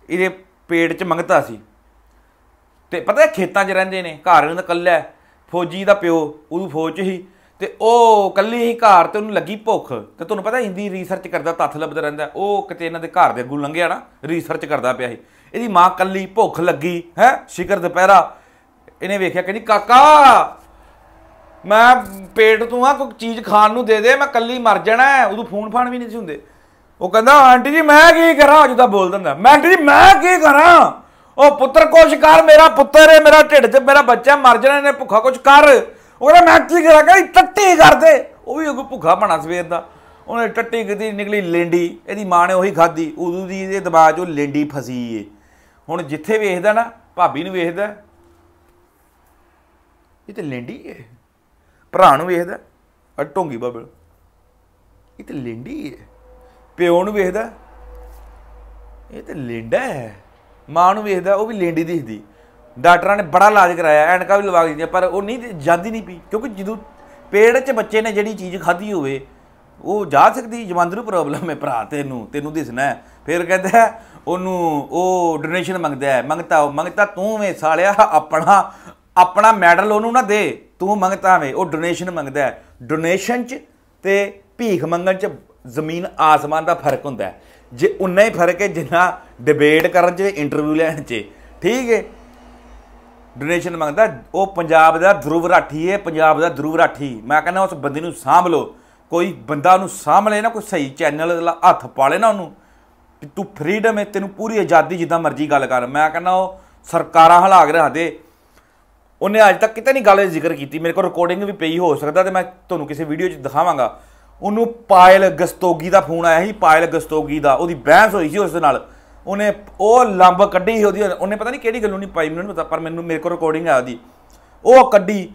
ਇਹਦੇ ਪੇਟ 'ਚ ਮੰਗਤਾ ਸੀ ਤੇ ਪਤਾ ਹੈ ਖੇਤਾਂ 'ਚ ਰਹਿੰਦੇ ਨੇ ਘਰ ਇਹਨਾਂ ਦਾ ਕੱਲਾ ਫੌਜੀ ਦਾ ਪਿਓ ਉਹਨੂੰ ਫੌਜ 'ਚ ਹੀ ਤੇ ਉਹ ਕੱਲੀ ਹੀ ਘਰ ਤੇ ਉਹਨੂੰ ਲੱਗੀ ਭੁੱਖ ਤੇ ਤੁਹਾਨੂੰ ਪਤਾ ਹਿੰਦੀ ਰਿਸਰਚ ਕਰਦਾ ਤੱਥ ਲੱਭਦਾ ਰਹਿੰਦਾ ਉਹ ਕਿਤੇ ਇਹਨਾਂ ਦੇ ਘਰ ਦੇ ਅੱਗੂ ਲੰਘਿਆ ਨਾ ਰਿਸਰਚ ਕਰਦਾ ਪਿਆ ਸੀ ਇਹਦੀ ਮਾਂ ਕੱਲੀ ਭੁੱਖ ਲੱਗੀ ਹੈ ਸ਼ਿਕਰ ਦੁਪਹਿਰਾ ਇਹਨੇ ਵੇਖਿਆ ਕਹਿੰਦੀ ਕਾਕਾ ਮੈਂ ਪੇਟ ਤੋਂ ਆ ਕੋਈ ਚੀਜ਼ ਖਾਣ ਨੂੰ ਦੇ ਦੇ ਮੈਂ ਕੱਲੀ ਮਰ ਜਾਣਾ ਉਦੋਂ ਫੋਨ ਫਾਨ ਵੀ ਨਹੀਂ ਸੀ ਹੁੰਦੇ ਉਹ ਕਹਿੰਦਾ ਆਂਟੀ ਜੀ ਮੈਂ ਕੀ ਕਰਾਂ ਤਾਂ ਬੋਲ ਦਿੰਦਾ ਮੈਂ ਆਂਟੀ ਜੀ ਮੈਂ ਕੀ ਕਰਾਂ ਉਹ ਪੁੱਤਰ ਕੁਛ ਕਰ ਮੇਰਾ ਪੁੱਤਰ ਹੈ ਮੇਰਾ ਢਿੱਡ 'ਚ ਮੇਰਾ ਬੱਚਾ ਮਰ ਜਾਣਾ ਇਹਨੇ ਭੁੱਖਾ ਕੁਛ ਕਰ ਉਹ ਕਹਿੰਦਾ ਮੈਂ ਕੀ ਕਰਾਂ ਕਹਿੰਦਾ ਟੱਟੀ ਕਰ ਦੇ ਉਹ ਵੀ ਉਹ ਭੁੱਖਾ ਬਣਾ ਸਵੇਰ ਦਾ ਉਹਨੇ ਟੱਟੀ ਕੀਤੀ ਨਿਕਲੀ ਲੈਂਡੀ ਇਹਦੀ ਮਾਂ ਨੇ ਉਹੀ ਖਾਧੀ ਉਦੋਂ ਦੀ ਇਹਦੇ ਦਿਮਾਗ ਉਹ ਲੈਂਡੀ ਫਸੀ ਏ ਹੁਣ ਜਿੱਥੇ ਵੇਖਦਾ ਨਾ ਭਾਬੀ ਨੂੰ ਵੇਖਦਾ ਇਹ ਤੇ ਲੈਂਡੀ ਹੈ ਭਰਾ ਨੂੰ ਵੇਖਦਾ ਅ ਢੋਂਗੀ ਬਾਬਲ ਇਹ ਤੇ ਲੈਂਡੀ ਹੈ ਪਿਓ ਨੂੰ ਵੇਖਦਾ ਇਹ ਤੇ ਲੈਂਡਾ ਹੈ ਮਾਂ ਨੂੰ ਵੇਖਦਾ ਉਹ ਵੀ ਲੈਂਡੀ ਦਿਖਦੀ ਡਾਕਟਰਾਂ ਨੇ ਬੜਾ ਇਲਾਜ ਕਰਾਇਆ ਐਨਕਾ ਵੀ ਲਵਾ ਦਿੱਤੀਆਂ ਪਰ ਉਹ ਨਹੀਂ ਜਾਂਦੀ ਨਹੀਂ ਪੀ ਕਿਉਂਕਿ ਜਦੋਂ ਪੇੜ 'ਚ ਬੱਚੇ ਨੇ ਜਿਹੜੀ ਚੀਜ਼ ਖਾਧੀ ਹੋਵੇ ਉਹ ਜਾ ਸਕਦੀ ਜਵੰਦ ਨੂੰ ਪ੍ਰੋਬਲਮ ਹੈ ਭਰਾ ਤੈਨੂੰ ਤੈਨੂੰ ਦਿਸਣਾ ਹੈ ਫਿਰ ਕਹਿੰਦਾ ਉਹਨੂੰ ਉਹ ਡੋਨੇਸ਼ਨ ਮੰਗਦਾ ਹੈ ਮੰਗਤਾ ਮੰਗਤਾ ਤੂੰ ਵੇ ਸਾਲਿਆ ਆਪਣਾ ਆਪਣਾ ਮੈਡਲ ਉਹਨੂੰ ਨਾ ਦੇ ਤੂੰ ਮੰਗਤਾ ਵੇ ਉਹ ਡੋਨੇਸ਼ਨ ਮੰਗਦਾ ਹੈ ਡੋਨੇਸ਼ਨ 'ਚ ਤੇ ਭੀਖ ਮੰਗਣ 'ਚ ਜ਼ਮੀਨ ਆਸਮਾਨ ਦਾ ਫਰਕ ਹੁੰਦਾ ਹੈ ਜੇ ਉਨਾ ਹੀ ਫਰਕ ਹੈ ਜਿੰਨਾ ਡਿਬੇਟ ਕਰਨ 'ਚ ਇੰਟਰਵਿਊ ਲੈਣ 'ਚ ਠੀਕ ਹੈ ਡੋਨੇਸ਼ਨ ਮੰਗਦਾ ਉਹ ਪੰਜਾਬ ਦਾ ਧਰੂਵ ਰਾਠੀ ਹੈ ਪੰਜਾਬ ਦਾ ਧਰੂਵ ਰਾਠੀ ਮੈਂ ਕਹਿੰਦਾ ਉਸ ਬੰਦੇ ਨੂੰ ਸਾਂਭ ਲਓ ਕੋਈ ਬੰਦਾ ਨੂੰ ਸਾਹਮਣੇ ਨਾ ਕੋਈ ਸਹੀ ਚੈਨਲ ਦਾ ਹੱਥ ਪਾਲੇ ਨਾ ਉਹਨੂੰ ਕਿ ਤੂੰ ਫਰੀडम ਹੈ ਤੈਨੂੰ ਪੂਰੀ ਆਜ਼ਾਦੀ ਜਿੱਦਾਂ ਮਰਜ਼ੀ ਗੱਲ ਕਰ ਮੈਂ ਕਹਿੰਦਾ ਉਹ ਸਰਕਾਰਾਂ ਰਹਾ ਰੱਖਦੇ ਉਹਨੇ ਅੱਜ ਤੱਕ ਕਿਤੇ ਨਹੀਂ ਗੱਲ ਜ਼ਿਕਰ ਕੀਤੀ ਮੇਰੇ ਕੋਲ ਰਿਕਾਰਡਿੰਗ ਵੀ ਪਈ ਹੋ ਸਕਦਾ ਤੇ ਮੈਂ ਤੁਹਾਨੂੰ ਕਿਸੇ ਵੀਡੀਓ 'ਚ ਦਿਖਾਵਾਂਗਾ ਉਹਨੂੰ ਪਾਇਲ ਗਸਤੋਗੀ ਦਾ ਫੋਨ ਆਇਆ ਸੀ ਪਾਇਲ ਗਸਤੋਗੀ ਦਾ ਉਹਦੀ ਬਹਿਸ ਹੋਈ ਸੀ ਉਸ ਦੇ ਨਾਲ ਉਹਨੇ ਉਹ ਲੰਬ ਕੱਢੀ ਉਹਦੀ ਉਹਨੇ ਪਤਾ ਨਹੀਂ ਕਿਹੜੀ ਗੱਲੋਂ ਨਹੀਂ ਪਾਈ ਮੈਨੂੰ ਪਤਾ ਪਰ ਮੈਨੂੰ ਮੇਰੇ ਕੋਲ ਰਿਕਾਰਡਿੰਗ ਆ ਉਹਦੀ ਉਹ ਕੱਢੀ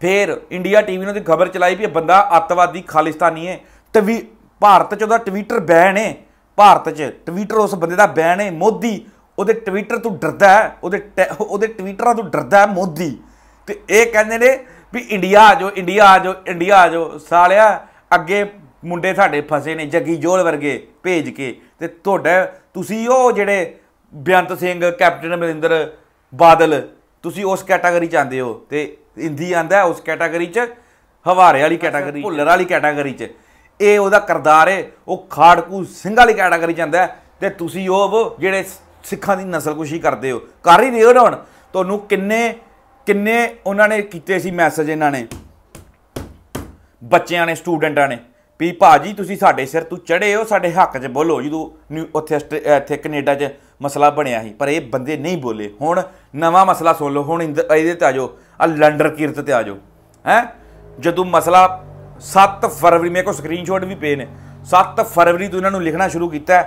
ਫਿਰ ਇੰਡੀਆ ਟੀਵੀ ਨੇ ਉਹਦੀ ਖਬਰ ਚਲਾਈ ਵੀ ਇਹ ਬੰਦਾ ਅੱਤਵਾਦੀ ਖਾਲਿਸਤਾਨੀ ਹੈ ਤੇ ਵੀ ਭਾਰਤ 'ਚ ਉਹਦਾ ਟਵਿੱਟਰ ਬੈਨ ਹੈ ਭਾਰਤ 'ਚ ਟਵਿੱਟਰ ਉਸ ਬੰਦੇ ਦਾ ਬੈਨ ਹੈ ਮੋਦੀ ਉਹਦੇ ਟਵਿੱਟਰ ਤੋਂ ਡਰਦਾ ਹੈ ਉਹਦੇ ਉਹਦੇ ਟਵਿੱਟਰਾਂ ਤੋਂ ਡਰਦਾ ਹੈ ਮੋਦੀ ਤੇ ਇਹ ਕਹਿੰਦੇ ਨੇ ਵੀ ਇੰਡੀਆ ਆ ਜਾਓ ਇੰਡੀਆ ਆ ਜਾਓ ਇੰਡੀਆ ਆ ਜਾਓ ਸਾਲਿਆ ਅੱਗੇ ਮੁੰਡੇ ਸਾਡੇ ਫਸੇ ਨੇ ਜੱਗੀ ਜੋਲ ਵਰਗੇ ਭੇਜ ਕੇ ਤੇ ਤੁਹਾਡੇ ਤੁਸੀਂ ਉਹ ਜਿਹੜੇ ਬਿਆੰਤ ਸਿੰਘ ਕੈਪਟਨ ਅਮਰਿੰਦਰ ਬਾਦਲ ਤੁਸੀਂ ਉਸ ਕੈਟਾਗਰੀ ਚ ਆਂਦੇ ਹੋ ਤੇ ਹਿੰਦੀ ਆਂਦਾ ਉਸ ਕੈਟਾਗਰੀ 'ਚ ਹਵਾਰੇ ਵਾਲੀ ਕੈਟਾਗਰੀ ਭੁੱਲਰ ਵਾਲੀ ਕੈਟਾਗਰੀ 'ਚ ਇਹ ਉਹਦਾ ਕਰਦਾਰ ਏ ਉਹ ਖਾੜਕੂ ਸਿੰਘ ਵਾਲੀ ਕੈਟਾਗਰੀ 'ਚ ਆਂਦਾ ਤੇ ਤੁਸੀਂ ਉਹ ਜਿਹੜੇ ਸਿੱਖਾਂ ਦੀ ਨਸਲਕੁਸ਼ੀ ਕਰਦੇ ਹੋ ਕਰ ਹੀ ਰਹੇ ਹੋ ਹੁਣ ਤੁਹਾਨੂੰ ਕਿੰਨੇ ਕਿੰਨੇ ਉਹਨਾਂ ਨੇ ਕੀਤੇ ਸੀ ਮੈਸੇਜ ਇਹਨਾਂ ਨੇ ਬੱਚਿਆਂ ਨੇ ਸਟੂਡੈਂਟਾਂ ਨੇ ਵੀ ਭਾਜੀ ਤੁਸੀਂ ਸਾਡੇ ਸਿਰ ਤੂੰ ਚੜੇ ਹੋ ਸਾਡੇ ਹੱਕ 'ਚ ਬੋਲੋ ਜਦੋਂ ਉੱਥੇ ਇੱਥੇ ਕੈਨੇਡਾ 'ਚ ਮਸਲਾ ਬਣਿਆ ਸੀ ਪਰ ਇਹ ਬੰਦੇ ਨਹੀਂ ਬੋਲੇ ਹੁਣ ਨਵਾਂ ਮਸਲਾ ਸੁਣ ਲਓ ਹੁਣ ਇਹਦੇ ਤੇ ਆਜੋ ਆ ਲੰਡਰ ਕੀਰਤ ਤੇ ਆਜੋ ਹੈ ਜਦੋਂ ਮਸਲਾ 7 ਫਰਵਰੀ ਮੇਰੇ ਕੋ ਸਕਰੀਨਸ਼ਾਟ ਵੀ ਪਏ ਨੇ 7 ਫਰਵਰੀ ਤੋਂ ਇਹਨਾਂ ਨੂੰ ਲਿਖਣਾ ਸ਼ੁਰੂ ਕੀਤਾ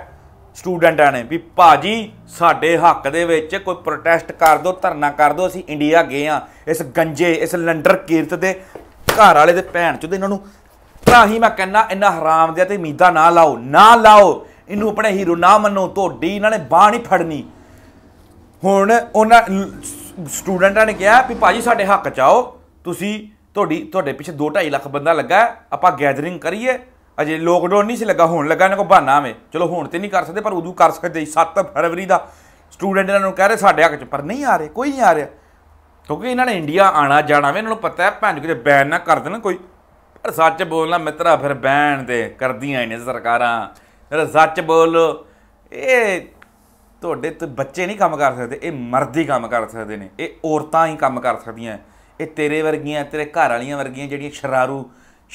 ਸਟੂਡੈਂਟਾਂ ਨੇ ਵੀ ਭਾਜੀ ਸਾਡੇ ਹੱਕ ਦੇ ਵਿੱਚ ਕੋਈ ਪ੍ਰੋਟੈਸਟ ਕਰ ਦੋ ਧਰਨਾ ਕਰ ਦੋ ਅਸੀਂ ਇੰਡੀਆ ਗਏ ਆ ਇਸ ਗੰਜੇ ਇਸ ਲੰਡਰ ਕੀਰਤ ਦੇ ਘਰ ਵਾਲੇ ਦੇ ਭੈਣ ਚੋਂ ਇਹਨਾਂ ਨੂੰ ਤਾਂ ਹੀ ਮੈਂ ਕਹਿੰਨਾ ਇੰਨਾ ਹਰਾਮ ਦੇ ਤੇ ਉਮੀਦਾਂ ਨਾ ਲਾਓ ਨਾ ਲਾਓ ਇਹਨੂੰ ਆਪਣੇ ਹੀਰੋ ਨਾ ਮੰਨੋ ਤੁਹਾਡੀ ਇਹਨਾਂ ਨੇ ਬਾਹ ਨਹੀਂ ਫੜਨੀ ਹੁਣ ਉਹਨਾਂ ਸਟੂਡੈਂਟਾਂ ਨੇ ਕਿਹਾ ਵੀ ਭਾਜੀ ਸਾਡੇ ਹੱਕ ਚ ਆਓ ਤੁਸੀਂ ਤੁਹਾਡੀ ਤੁਹਾਡੇ ਪਿੱਛੇ 2.5 ਲੱਖ ਬੰਦਾ ਲੱਗਾ ਆਪਾਂ ਗੈਦਰਿੰਗ ਕਰੀਏ ਅਜੇ ਲੋਕਡਾਊਨ ਨਹੀਂ ਸੀ ਲੱਗਾ ਹੋਣ ਲੱਗਾ ਇਹਨਾਂ ਕੋ ਬਹਾਨਾ ਵੇ ਚਲੋ ਹੁਣ ਤੇ ਨਹੀਂ ਕਰ ਸਕਦੇ ਪਰ ਉਦੋਂ ਕਰ ਸਕਦੇ 7 ਫਰਵਰੀ ਦਾ ਸਟੂਡੈਂਟ ਇਹਨਾਂ ਨੂੰ ਕਹਿ ਰਹੇ ਸਾਡੇ ਹੱਕ ਚ ਪਰ ਨਹੀਂ ਆ ਰਹੇ ਕੋਈ ਨਹੀਂ ਆ ਰਿਹਾ ਕਿਉਂਕਿ ਇਹਨਾਂ ਨੇ ਇੰਡੀਆ ਆਣਾ ਜਾਣਾ ਵੇ ਇਹਨਾਂ ਨੂੰ ਪਤਾ ਹੈ ਭੈਣ ਕਿਤੇ ਬੈਨ ਨਾ ਕਰ ਦੇਣ ਕੋਈ ਪਰ ਸੱਚ ਬੋਲਣਾ ਮਿੱਤਰਾ ਫਿਰ ਬੈਨ ਦੇ ਕਰਦੀਆਂ ਨੇ ਸਰਕਾਰਾਂ ਸੱਚ ਬੋਲੋ ਇਹ ਤੁਹਾਡੇ ਤੇ ਬੱਚੇ ਨਹੀਂ ਕੰਮ ਕਰ ਸਕਦੇ ਇਹ ਮਰਦ ਹੀ ਕੰਮ ਕਰ ਸਕਦੇ ਨੇ ਇਹ ਔਰਤਾਂ ਹੀ ਕੰਮ ਕਰ ਸਕਦੀਆਂ ਇਹ ਤੇਰੇ ਵਰਗੀਆਂ ਤੇਰੇ ਘਰ ਵਾਲੀਆਂ ਵਰਗੀਆਂ ਜਿਹੜੀਆਂ ਸ਼ਰਾਰੂ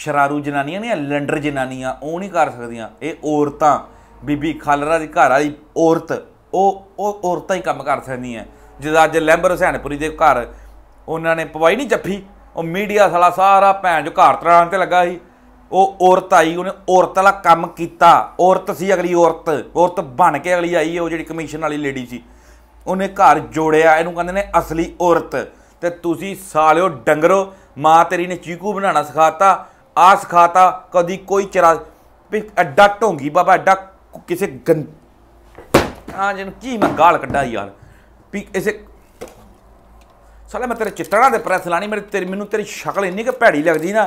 ਸ਼ਰਾਰੂ ਜਨਾਨੀਆਂ ਨਹੀਂ ਲੰਡਰ ਜਨਾਨੀਆਂ ਉਹ ਨਹੀਂ ਕਰ ਸਕਦੀਆਂ ਇਹ ਔਰਤਾਂ ਬੀਬੀ ਖਾਲਰਾ ਦੀ ਘਰ ਵਾਲੀ ਔਰਤ ਉਹ ਉਹ ਔਰਤਾਂ ਹੀ ਕੰਮ ਕਰ ਸਕਦੀਆਂ ਜਿਦਾ ਅੱਜ ਲੈਂਬਰ ਹਸੈਨਪੁਰੀ ਦੇ ਘਰ ਉਹਨਾਂ ਨੇ ਪਵਾਈ ਨਹੀਂ ਜੱਫੀ ਉਹ ਮੀਡੀਆ ਸਾਲਾ ਸਾਰਾ ਭੈਣ ਜੋ ਘਰ ਤਰਾਂ ਤੇ ਲੱਗਾ ਸੀ ਉਹ ਔਰਤ ਆਈ ਉਹਨੇ ਔਰਤ ਵਾਲਾ ਕੰਮ ਕੀਤਾ ਔਰਤ ਸੀ ਅਗਲੀ ਔਰਤ ਔਰਤ ਬਣ ਕੇ ਅਗਲੀ ਆਈ ਉਹ ਜਿਹੜੀ ਕਮਿਸ਼ਨ ਵਾਲੀ ਲੇਡੀ ਸੀ ਉਹਨੇ ਘਰ ਜੋੜਿਆ ਇਹਨੂੰ ਕਹਿੰਦੇ ਨੇ ਅਸਲੀ ਔਰਤ ਤੇ ਤੁਸੀਂ ਸਾਲਿਓ ਡੰਗਰੋ ਮਾਂ ਤੇਰੀ ਨੇ ਚੀਕੂ ਬਣਾਉਣਾ ਸਿਖਾਤਾ ਆ ਸਿਖਾਤਾ ਕਦੀ ਕੋਈ ਚਰਾ ਵੀ ਐਡਾ ਢੋਂਗੀ ਬਾਬਾ ਐਡਾ ਕਿਸੇ ਗੰ ਆ ਜਨ ਕੀ ਮੈਂ ਗਾਲ ਕੱਢਾ ਯਾਰ ਵੀ ਇਸੇ ਸਾਲੇ ਮੈਂ ਤੇਰੇ ਚਿੱਤੜਾਂ ਦੇ ਪ੍ਰੈਸ ਲਾਣੀ ਮੇਰੇ ਤੇਰੀ ਮੈਨੂੰ ਤੇਰੀ ਸ਼ਕਲ ਇੰਨੀ ਕਿ ਭੈੜੀ ਲੱਗਦੀ ਨਾ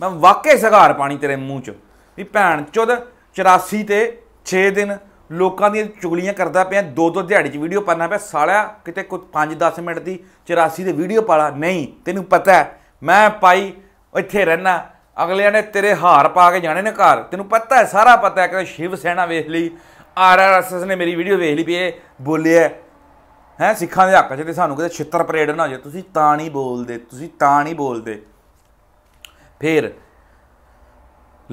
ਮੈਂ ਵਾਕਈ ਸਗਾਰ ਪਾਣੀ ਤੇਰੇ ਮੂੰਹ 'ਚ ਵੀ ਭੈਣ ਚੁੱਦ 84 ਤੇ 6 ਦਿਨ ਲੋਕਾਂ ਦੀਆਂ ਚੁਗਲੀਆਂ ਕਰਦਾ ਪਿਆ ਦੋ ਦੋ ਦਿਹਾੜੀ 'ਚ ਵੀਡੀਓ ਪਾਣਾ ਪਿਆ ਸਾਲਿਆ ਕਿਤੇ ਕੋਈ 5-10 ਮਿੰਟ ਦੀ 84 ਦੇ ਵੀਡੀਓ ਪਾਲਾ ਨਹੀਂ ਤੈਨੂੰ ਪਤਾ ਮੈਂ ਪਾਈ ਇੱਥੇ ਰਹਿਣਾ ਅਗਲਿਆਂ ਨੇ ਤੇਰੇ ਹਾਰ ਪਾ ਕੇ ਜਾਣੇ ਨੇ ਘਰ ਤੈਨੂੰ ਪਤਾ ਹੈ ਸਾਰਾ ਪਤਾ ਹੈ ਕਿ ਸ਼ਿਵ ਸੈਨਾ ਵੇਖ ਲਈ ਆਰਆਰਐਸਐਸ ਨੇ ਮੇਰੀ ਵੀਡੀਓ ਵੇਖ ਲਈ ਵੀ ਇਹ ਬੋਲਿਆ ਹੈ ਸਿੱਖਾਂ ਦੇ ਹੱਕ 'ਚ ਤੇ ਸਾਨੂੰ ਕਿਤੇ ਛਿੱਤਰ ਪਰੇਡ ਨਾ ਹੋ ਜਾਏ ਤੁਸੀਂ ਤਾਂ ਨਹੀਂ ਬੋਲਦੇ ਤੁਸੀਂ ਤਾਂ ਨਹੀਂ ਬੋਲਦੇ ਫਿਰ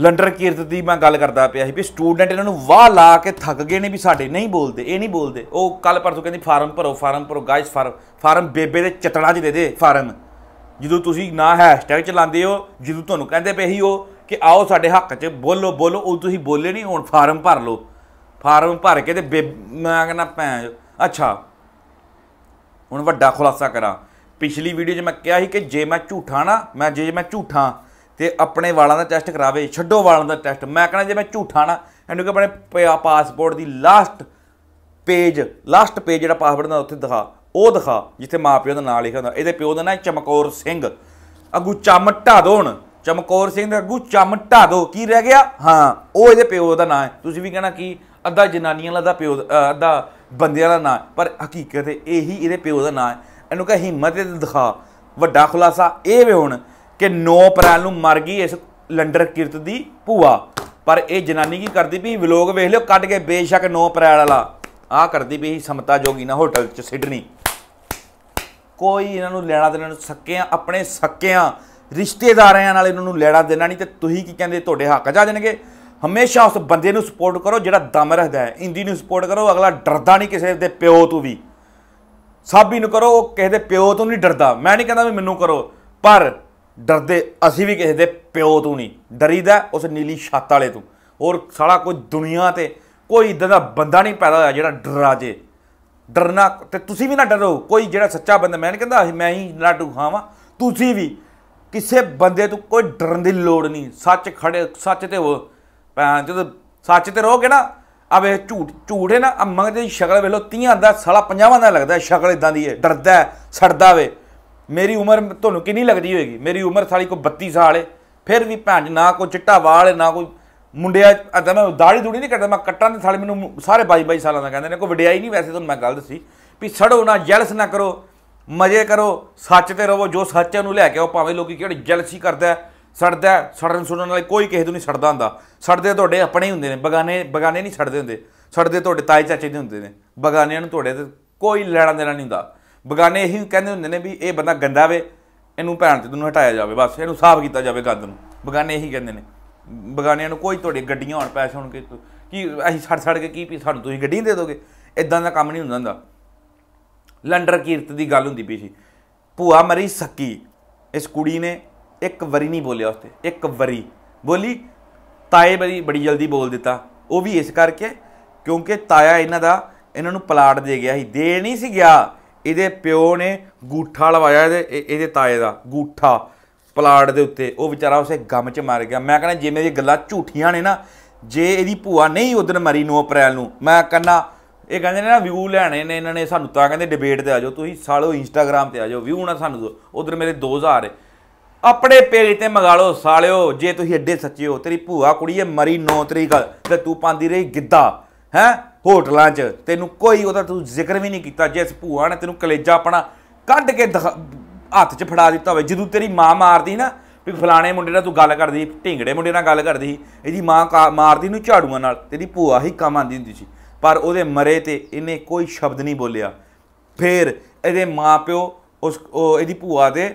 ਲੰਡਰ ਕੀਰਤ ਦੀ ਮੈਂ ਗੱਲ ਕਰਦਾ ਪਿਆ ਸੀ ਵੀ ਸਟੂਡੈਂਟ ਇਹਨਾਂ ਨੂੰ ਵਾਹ ਲਾ ਕੇ ਥੱਕ ਗਏ ਨੇ ਵੀ ਸਾਡੇ ਨਹੀਂ ਬੋਲਦੇ ਇਹ ਨਹੀਂ ਬੋਲਦੇ ਉਹ ਕੱਲ ਪਰਸੋਂ ਕਹਿੰਦੀ ਫਾਰਮ ਭਰੋ ਫਾਰਮ ਭਰੋ ਗਾਇਸ ਫਾਰਮ ਫਾਰਮ ਬੇਬੇ ਦੇ ਚਤੜਾ 'ਚ ਦੇ ਦੇ ਫਾਰਮ ਜਦੋਂ ਤੁਸੀਂ ਨਾ ਹੈਸ਼ਟੈਗ ਚਲਾਉਂਦੇ ਹੋ ਜਦੋਂ ਤੁਹਾਨੂੰ ਕਹਿੰਦੇ ਪਏ ਸੀ ਉਹ ਕਿ ਆਓ ਸਾਡੇ ਹੱਕ 'ਚ ਬੋਲੋ ਬੋਲੋ ਉਹ ਤੁਸੀਂ ਬੋਲੇ ਨਹੀਂ ਹੁਣ ਫਾਰਮ ਭਰ ਲਓ ਫਾਰਮ ਭਰ ਕੇ ਤੇ ਮੈਂ ਕਹਿੰਦਾ ਪੈ ਅੱਛਾ ਹੁਣ ਵੱਡਾ ਖੁਲਾਸਾ ਕਰਾਂ ਪਿਛਲੀ ਵੀਡੀਓ 'ਚ ਮੈਂ ਕਿਹਾ ਸੀ ਕਿ ਜੇ ਮੈਂ ਝੂਠਾ ਨਾ ਮੈਂ ਜੇ ਮੈਂ ਝੂਠਾ ਤੇ ਆਪਣੇ ਵਾਲਾਂ ਦਾ ਟੈਸਟ ਕਰਾਵੇ ਛੱਡੋ ਵਾਲਾਂ ਦਾ ਟੈਸਟ ਮੈਂ ਕਹਿੰਦਾ ਜੇ ਮੈਂ ਝੂਠਾ ਨਾ ਇਹਨੂੰ ਕਿ ਆਪਣੇ ਪਾਸਪੋਰਟ ਦੀ ਲਾਸਟ ਪੇਜ ਲਾਸਟ ਪੇਜ ਜਿਹੜਾ ਪਾਸਪੋਰਟ ਦਾ ਉੱਥੇ ਦਿਖਾ ਉਹ ਦਿਖਾ ਜਿੱਥੇ ਮਾਪਿਓ ਦਾ ਨਾਮ ਲਿਖਿਆ ਹੁੰਦਾ ਇਹਦੇ ਪਿਓ ਦਾ ਨਾਮ ਚਮਕੌਰ ਸਿੰਘ ਅਗੂ ਚਮ ਢਾ ਦੋ ਹੁਣ ਚਮਕੌਰ ਸਿੰਘ ਦਾ ਅਗੂ ਚਮ ਢਾ ਦੋ ਕੀ ਰਹਿ ਗਿਆ ਹਾਂ ਉਹ ਇਹਦੇ ਪਿਓ ਦਾ ਨਾਮ ਹੈ ਤੁਸੀਂ ਵੀ ਕਹਿਣਾ ਕੀ ਅੱਧਾ ਜਨਾਨੀਆਂ ਵਾਲਾ ਦਾ ਪਿਓ ਅੱਧਾ ਬੰਦਿਆਂ ਦਾ ਨਾਮ ਪਰ ਹਕੀਕਤ ਹੀ ਇਹਦੇ ਪਿਓ ਦਾ ਨਾਮ ਹੈ ਇਹਨੂੰ ਕਹ ਹਿੰਮਤ ਦੇ ਦਿਖਾ ਵੱਡਾ ਖੁਲਾਸਾ ਇਹ ਵੇ ਹੁਣ ਕਿ 9 ਅਪ੍ਰੈਲ ਨੂੰ ਮਰ ਗਈ ਇਸ ਲੰਡਰ ਕਿਰਤ ਦੀ ਭੂਆ ਪਰ ਇਹ ਜਨਾਨੀ ਕੀ ਕਰਦੀ ਵੀ ਵਲੋਗ ਵੇਖ ਲਿਓ ਕੱਢ ਕੇ ਬੇਸ਼ੱਕ 9 ਅਪ੍ਰੈਲ ਵਾਲਾ ਆ ਕਰਦੀ ਵੀ ਸਮਤਾ ਜੋਗੀ ਨਾ ਹੋਟਲ ਚ ਸਿਡਨੀ ਕੋਈ ਇਹਨਾਂ ਨੂੰ ਲੈਣਾ ਦੇਣਾ ਨੂੰ ਸੱਕਿਆਂ ਆਪਣੇ ਸੱਕਿਆਂ ਰਿਸ਼ਤੇਦਾਰਾਂ ਨਾਲ ਇਹਨਾਂ ਨੂੰ ਲੈਣਾ ਦੇਣਾ ਨਹੀਂ ਤੇ ਤੁਸੀਂ ਕੀ ਕਹਿੰਦੇ ਤੁਹਾਡੇ ਹੱਕ ਜਾ ਜਾਣਗੇ ਹਮੇਸ਼ਾ ਉਸ ਬੰਦੇ ਨੂੰ ਸਪੋਰਟ ਕਰੋ ਜਿਹੜਾ ਦਮ ਰੱਖਦਾ ਹੈ ਇੰਦੀ ਨੂੰ ਸਪੋਰਟ ਕਰੋ ਅਗਲਾ ਡਰਦਾ ਨਹੀਂ ਕਿਸੇ ਦੇ ਪਿਓ ਤੋਂ ਵੀ ਸਾਬੀ ਨੂੰ ਕਰੋ ਉਹ ਕਿਸੇ ਦੇ ਪਿਓ ਤੋਂ ਨਹੀਂ ਡਰਦਾ ਮੈਂ ਨਹੀਂ ਕਹਿੰਦਾ ਵੀ ਮੈਨੂੰ ਕਰੋ ਪਰ ਡਰਦੇ ਅਸੀਂ ਵੀ ਕਿਸੇ ਦੇ ਪਿਓ ਤੋਂ ਨਹੀਂ ਡਰੀਦਾ ਉਸ ਨੀਲੀ ਛੱਤ ਵਾਲੇ ਤੋਂ ਔਰ ਸਾਲਾ ਕੋਈ ਦੁਨੀਆ ਤੇ ਕੋਈ ਇਦਾਂ ਦਾ ਬੰਦਾ ਨਹੀਂ ਪੈਦਾ ਹੋਇਆ ਜਿਹੜਾ ਡਰਾ ਜੇ ਡਰਨਾ ਤੇ ਤੁਸੀਂ ਵੀ ਨਾ ਡਰੋ ਕੋਈ ਜਿਹੜਾ ਸੱਚਾ ਬੰਦਾ ਮੈਂ ਕਹਿੰਦਾ ਮੈਂ ਹੀ ਲਾਡੂ ਖਾਵਾਂ ਤੁਸੀਂ ਵੀ ਕਿਸੇ ਬੰਦੇ ਤੋਂ ਕੋਈ ਡਰਨ ਦੀ ਲੋੜ ਨਹੀਂ ਸੱਚ ਖੜੇ ਸੱਚ ਤੇ ਹੋ ਜਦੋਂ ਸੱਚ ਤੇ ਰਹੋਗੇ ਨਾ ਅਬੇ ਝੂਠ ਝੂਠ ਹੈ ਨਾ ਆ ਦੀ ਸ਼ਕਲ ਵੇਲੋ 30 ਦਾ ਸਾਲਾ 50 ਦਾ ਲੱਗਦਾ ਸ਼ਕਲ ਇਦਾਂ ਦੀ ਹੈ ਡਰਦਾ ਸੜਦਾ ਵੇ ਮੇਰੀ ਉਮਰ ਤੁਹਾਨੂੰ ਕਿੰਨੀ ਲੱਗਦੀ ਹੋਏਗੀ ਮੇਰੀ ਉਮਰ ਸਾਲੀ ਕੋ 32 ਸਾਲ ਹੈ ਫਿਰ ਵੀ ਭੈਣ ਨਾ ਕੋਈ ਚਿੱਟਾ ਵਾਲ ਹੈ ਨਾ ਕੋਈ ਮੁੰਡਿਆ ਅਦਾਂ ਮੈਂ ਦਾੜੀ ਦੂੜੀ ਨਹੀਂ ਕਰਦਾ ਮੈਂ ਕੱਟਾਂ ਦੇ ਸਾਲੇ ਮੈਨੂੰ ਸਾਰੇ 22 22 ਸਾਲਾਂ ਦਾ ਕਹਿੰਦੇ ਨੇ ਕੋਈ ਵਡਿਆਈ ਨਹੀਂ ਵੈਸੇ ਤੁਹਾਨੂੰ ਮੈਂ ਗੱਲ ਦੱਸੀ ਵੀ ਛੜੋ ਨਾ ਜਲਸ ਨਾ ਕਰੋ ਮਜ਼ੇ ਕਰੋ ਸੱਚ ਤੇ ਰਹੋ ਜੋ ਸੱਚ ਨੂੰ ਲੈ ਕੇ ਆਓ ਭਾਵੇਂ ਲੋਕੀ ਕਿਹੜੇ ਜਲਸੀ ਕਰਦਾ ਸੜਦਾ ਸੜਨ ਸੁਣਨ ਵਾਲੇ ਕੋਈ ਕਿਸੇ ਨੂੰ ਨਹੀਂ ਸੜਦਾ ਹੁੰਦਾ ਸੜਦੇ ਤੁਹਾਡੇ ਆਪਣੇ ਹੀ ਹੁੰਦੇ ਨੇ ਬਗਾਨੇ ਬਗਾਨੇ ਨਹੀਂ ਸੜਦੇ ਹੁੰਦੇ ਸੜਦੇ ਤੁਹਾਡੇ ਤਾਏ ਚਾਚੇ ਦੇ ਹੁੰਦੇ ਨੇ ਬਗਾਨਿਆਂ ਨੂੰ ਤੁਹਾਡੇ ਤੇ ਕੋਈ ਲੈਣਾ ਦੇਣਾ ਨਹੀਂ ਹੁੰਦਾ ਬਗਾਨੇ ਇਹੀ ਕਹਿੰਦੇ ਹੁੰਦੇ ਨੇ ਵੀ ਇਹ ਬੰਦਾ ਗੰਦਾ ਵੇ ਇਹਨੂੰ ਭੈਣ ਤੇ ਤੁਹਾਨੂੰ ਹਟਾਇਆ ਜਾਵੇ ਬਸ ਇਹਨੂੰ ਸਾਫ਼ ਕੀਤਾ ਜਾਵੇ ਗੰਦ ਨੂੰ ਬਗਾਨੇ ਇਹੀ ਕਹਿੰਦੇ ਨੇ ਬਗਾਨਿਆਂ ਨੂੰ ਕੋਈ ਤੁਹਾਡੇ ਗੱਡੀਆਂ ਹੋਣ ਪੈਸੇ ਹੋਣ ਕਿ ਕੀ ਅਸੀਂ ਛੜ ਛੜ ਕੇ ਕੀ ਵੀ ਸਾਨੂੰ ਤੁਸੀਂ ਗੱਡੀਆਂ ਦੇ ਦੋਗੇ ਇਦਾਂ ਦਾ ਕੰਮ ਨਹੀਂ ਹੁੰਦਾ ਹੁੰਦਾ ਲੰਡਰ ਕੀਰਤ ਦੀ ਗੱਲ ਹੁੰਦੀ ਪਈ ਸੀ ਭੂਆ ਮਰੀ ਸੱਕੀ ਇਸ ਕੁੜੀ ਨੇ ਇੱਕ ਵਾਰੀ ਨਹੀਂ ਬੋਲਿਆ ਉਸਤੇ ਇੱਕ ਵਾਰੀ ਬੋਲੀ ਤਾਏ ਬੜੀ ਬੜੀ ਜਲਦੀ ਬੋਲ ਦਿੱਤਾ ਉਹ ਵੀ ਇਸ ਕਰਕੇ ਕਿਉਂਕਿ ਤਾਇਆ ਇਹਨਾਂ ਦਾ ਇਹਨਾਂ ਨੂੰ ਪਲਾਟ ਦੇ ਗਿਆ ਸੀ ਦੇ ਨਹੀਂ ਸੀ ਗਿਆ ਇਹਦੇ ਪਿਓ ਨੇ ਗੂਠਾ ਲਵਾਇਆ ਇਹਦੇ ਇਹਦੇ ਤਾਏ ਦਾ ਗੂਠਾ ਪਲਾਟ ਦੇ ਉੱਤੇ ਉਹ ਵਿਚਾਰਾ ਉਸੇ ਗਮ 'ਚ ਮਰ ਗਿਆ ਮੈਂ ਕਹਿੰਦਾ ਜਿਵੇਂ ਇਹ ਗੱਲਾਂ ਝੂਠੀਆਂ ਨੇ ਨਾ ਜੇ ਇਹਦੀ ਭੂਆ ਨਹੀਂ ਉਦੋਂ ਮਰੀ 9 ਅਪ੍ਰੈਲ ਨੂੰ ਮੈਂ ਕਹਿੰਦਾ ਇਹ ਕਹਿੰਦੇ ਨੇ ਨਾ ਵਿਊ ਲੈਣੇ ਨੇ ਇਹਨਾਂ ਨੇ ਸਾਨੂੰ ਤਾਂ ਕਹਿੰਦੇ ਡਿਬੇਟ ਤੇ ਆ ਜਾਓ ਤੁਸੀਂ ਸਾਲੋ ਇੰਸਟਾਗ੍ਰam ਤੇ ਆ ਜਾਓ ਵਿਊ ਨਾ ਸਾਨੂੰ ਉਧਰ ਮੇਰੇ 2000 ਆਪਣੇ ਪੇਜ ਤੇ ਮੰਗਾ ਲਓ ਸਾਲਿਓ ਜੇ ਤੁਸੀਂ ਐਡੇ ਸੱਚੇ ਹੋ ਤੇਰੀ ਭੂਆ ਕੁੜੀ ਇਹ ਮਰੀ 9 ਤਰੀਕ ਤੇ ਤੂੰ ਪਾਉਂਦੀ ਰਹੀ ਗਿੱਧਾ ਹੈ ਹੋਟਲਾਂ 'ਚ ਤੈਨੂੰ ਕੋਈ ਉਹਦਾ ਤੂੰ ਜ਼ਿਕਰ ਵੀ ਨਹੀਂ ਕੀਤਾ ਜਿਸ ਭੂਆ ਨੇ ਤੈਨੂੰ ਕਲੇਜਾ ਆਪਣਾ ਕੱਢ ਕੇ ਹੱਥ 'ਚ ਫੜਾ ਦਿੱਤਾ ਹੋਵੇ ਜਦੋਂ ਤੇਰੀ ਮਾਂ ਮਾਰਦੀ ਨਾ ਵੀ ਫਲਾਣੇ ਮੁੰਡੇ ਨਾਲ ਤੂੰ ਗੱਲ ਕਰਦੀ ਢਿੰਗੜੇ ਮੁੰਡੇ ਨਾਲ ਗੱਲ ਕਰਦੀ ਇਹਦੀ ਮਾਂ ਮਾਰਦੀ ਨੂੰ ਝਾੜੂਆਂ ਨਾਲ ਤੇਰੀ ਭੂਆ ਹੀ ਕੰਮ ਆਂਦੀ ਹੁੰਦੀ ਸੀ ਪਰ ਉਹਦੇ ਮਰੇ ਤੇ ਇਹਨੇ ਕੋਈ ਸ਼ਬਦ ਨਹੀਂ ਬੋਲਿਆ ਫੇਰ ਇਹਦੇ ਮਾਪਿਓ ਉਸ ਇਹਦੀ ਭੂਆ ਦੇ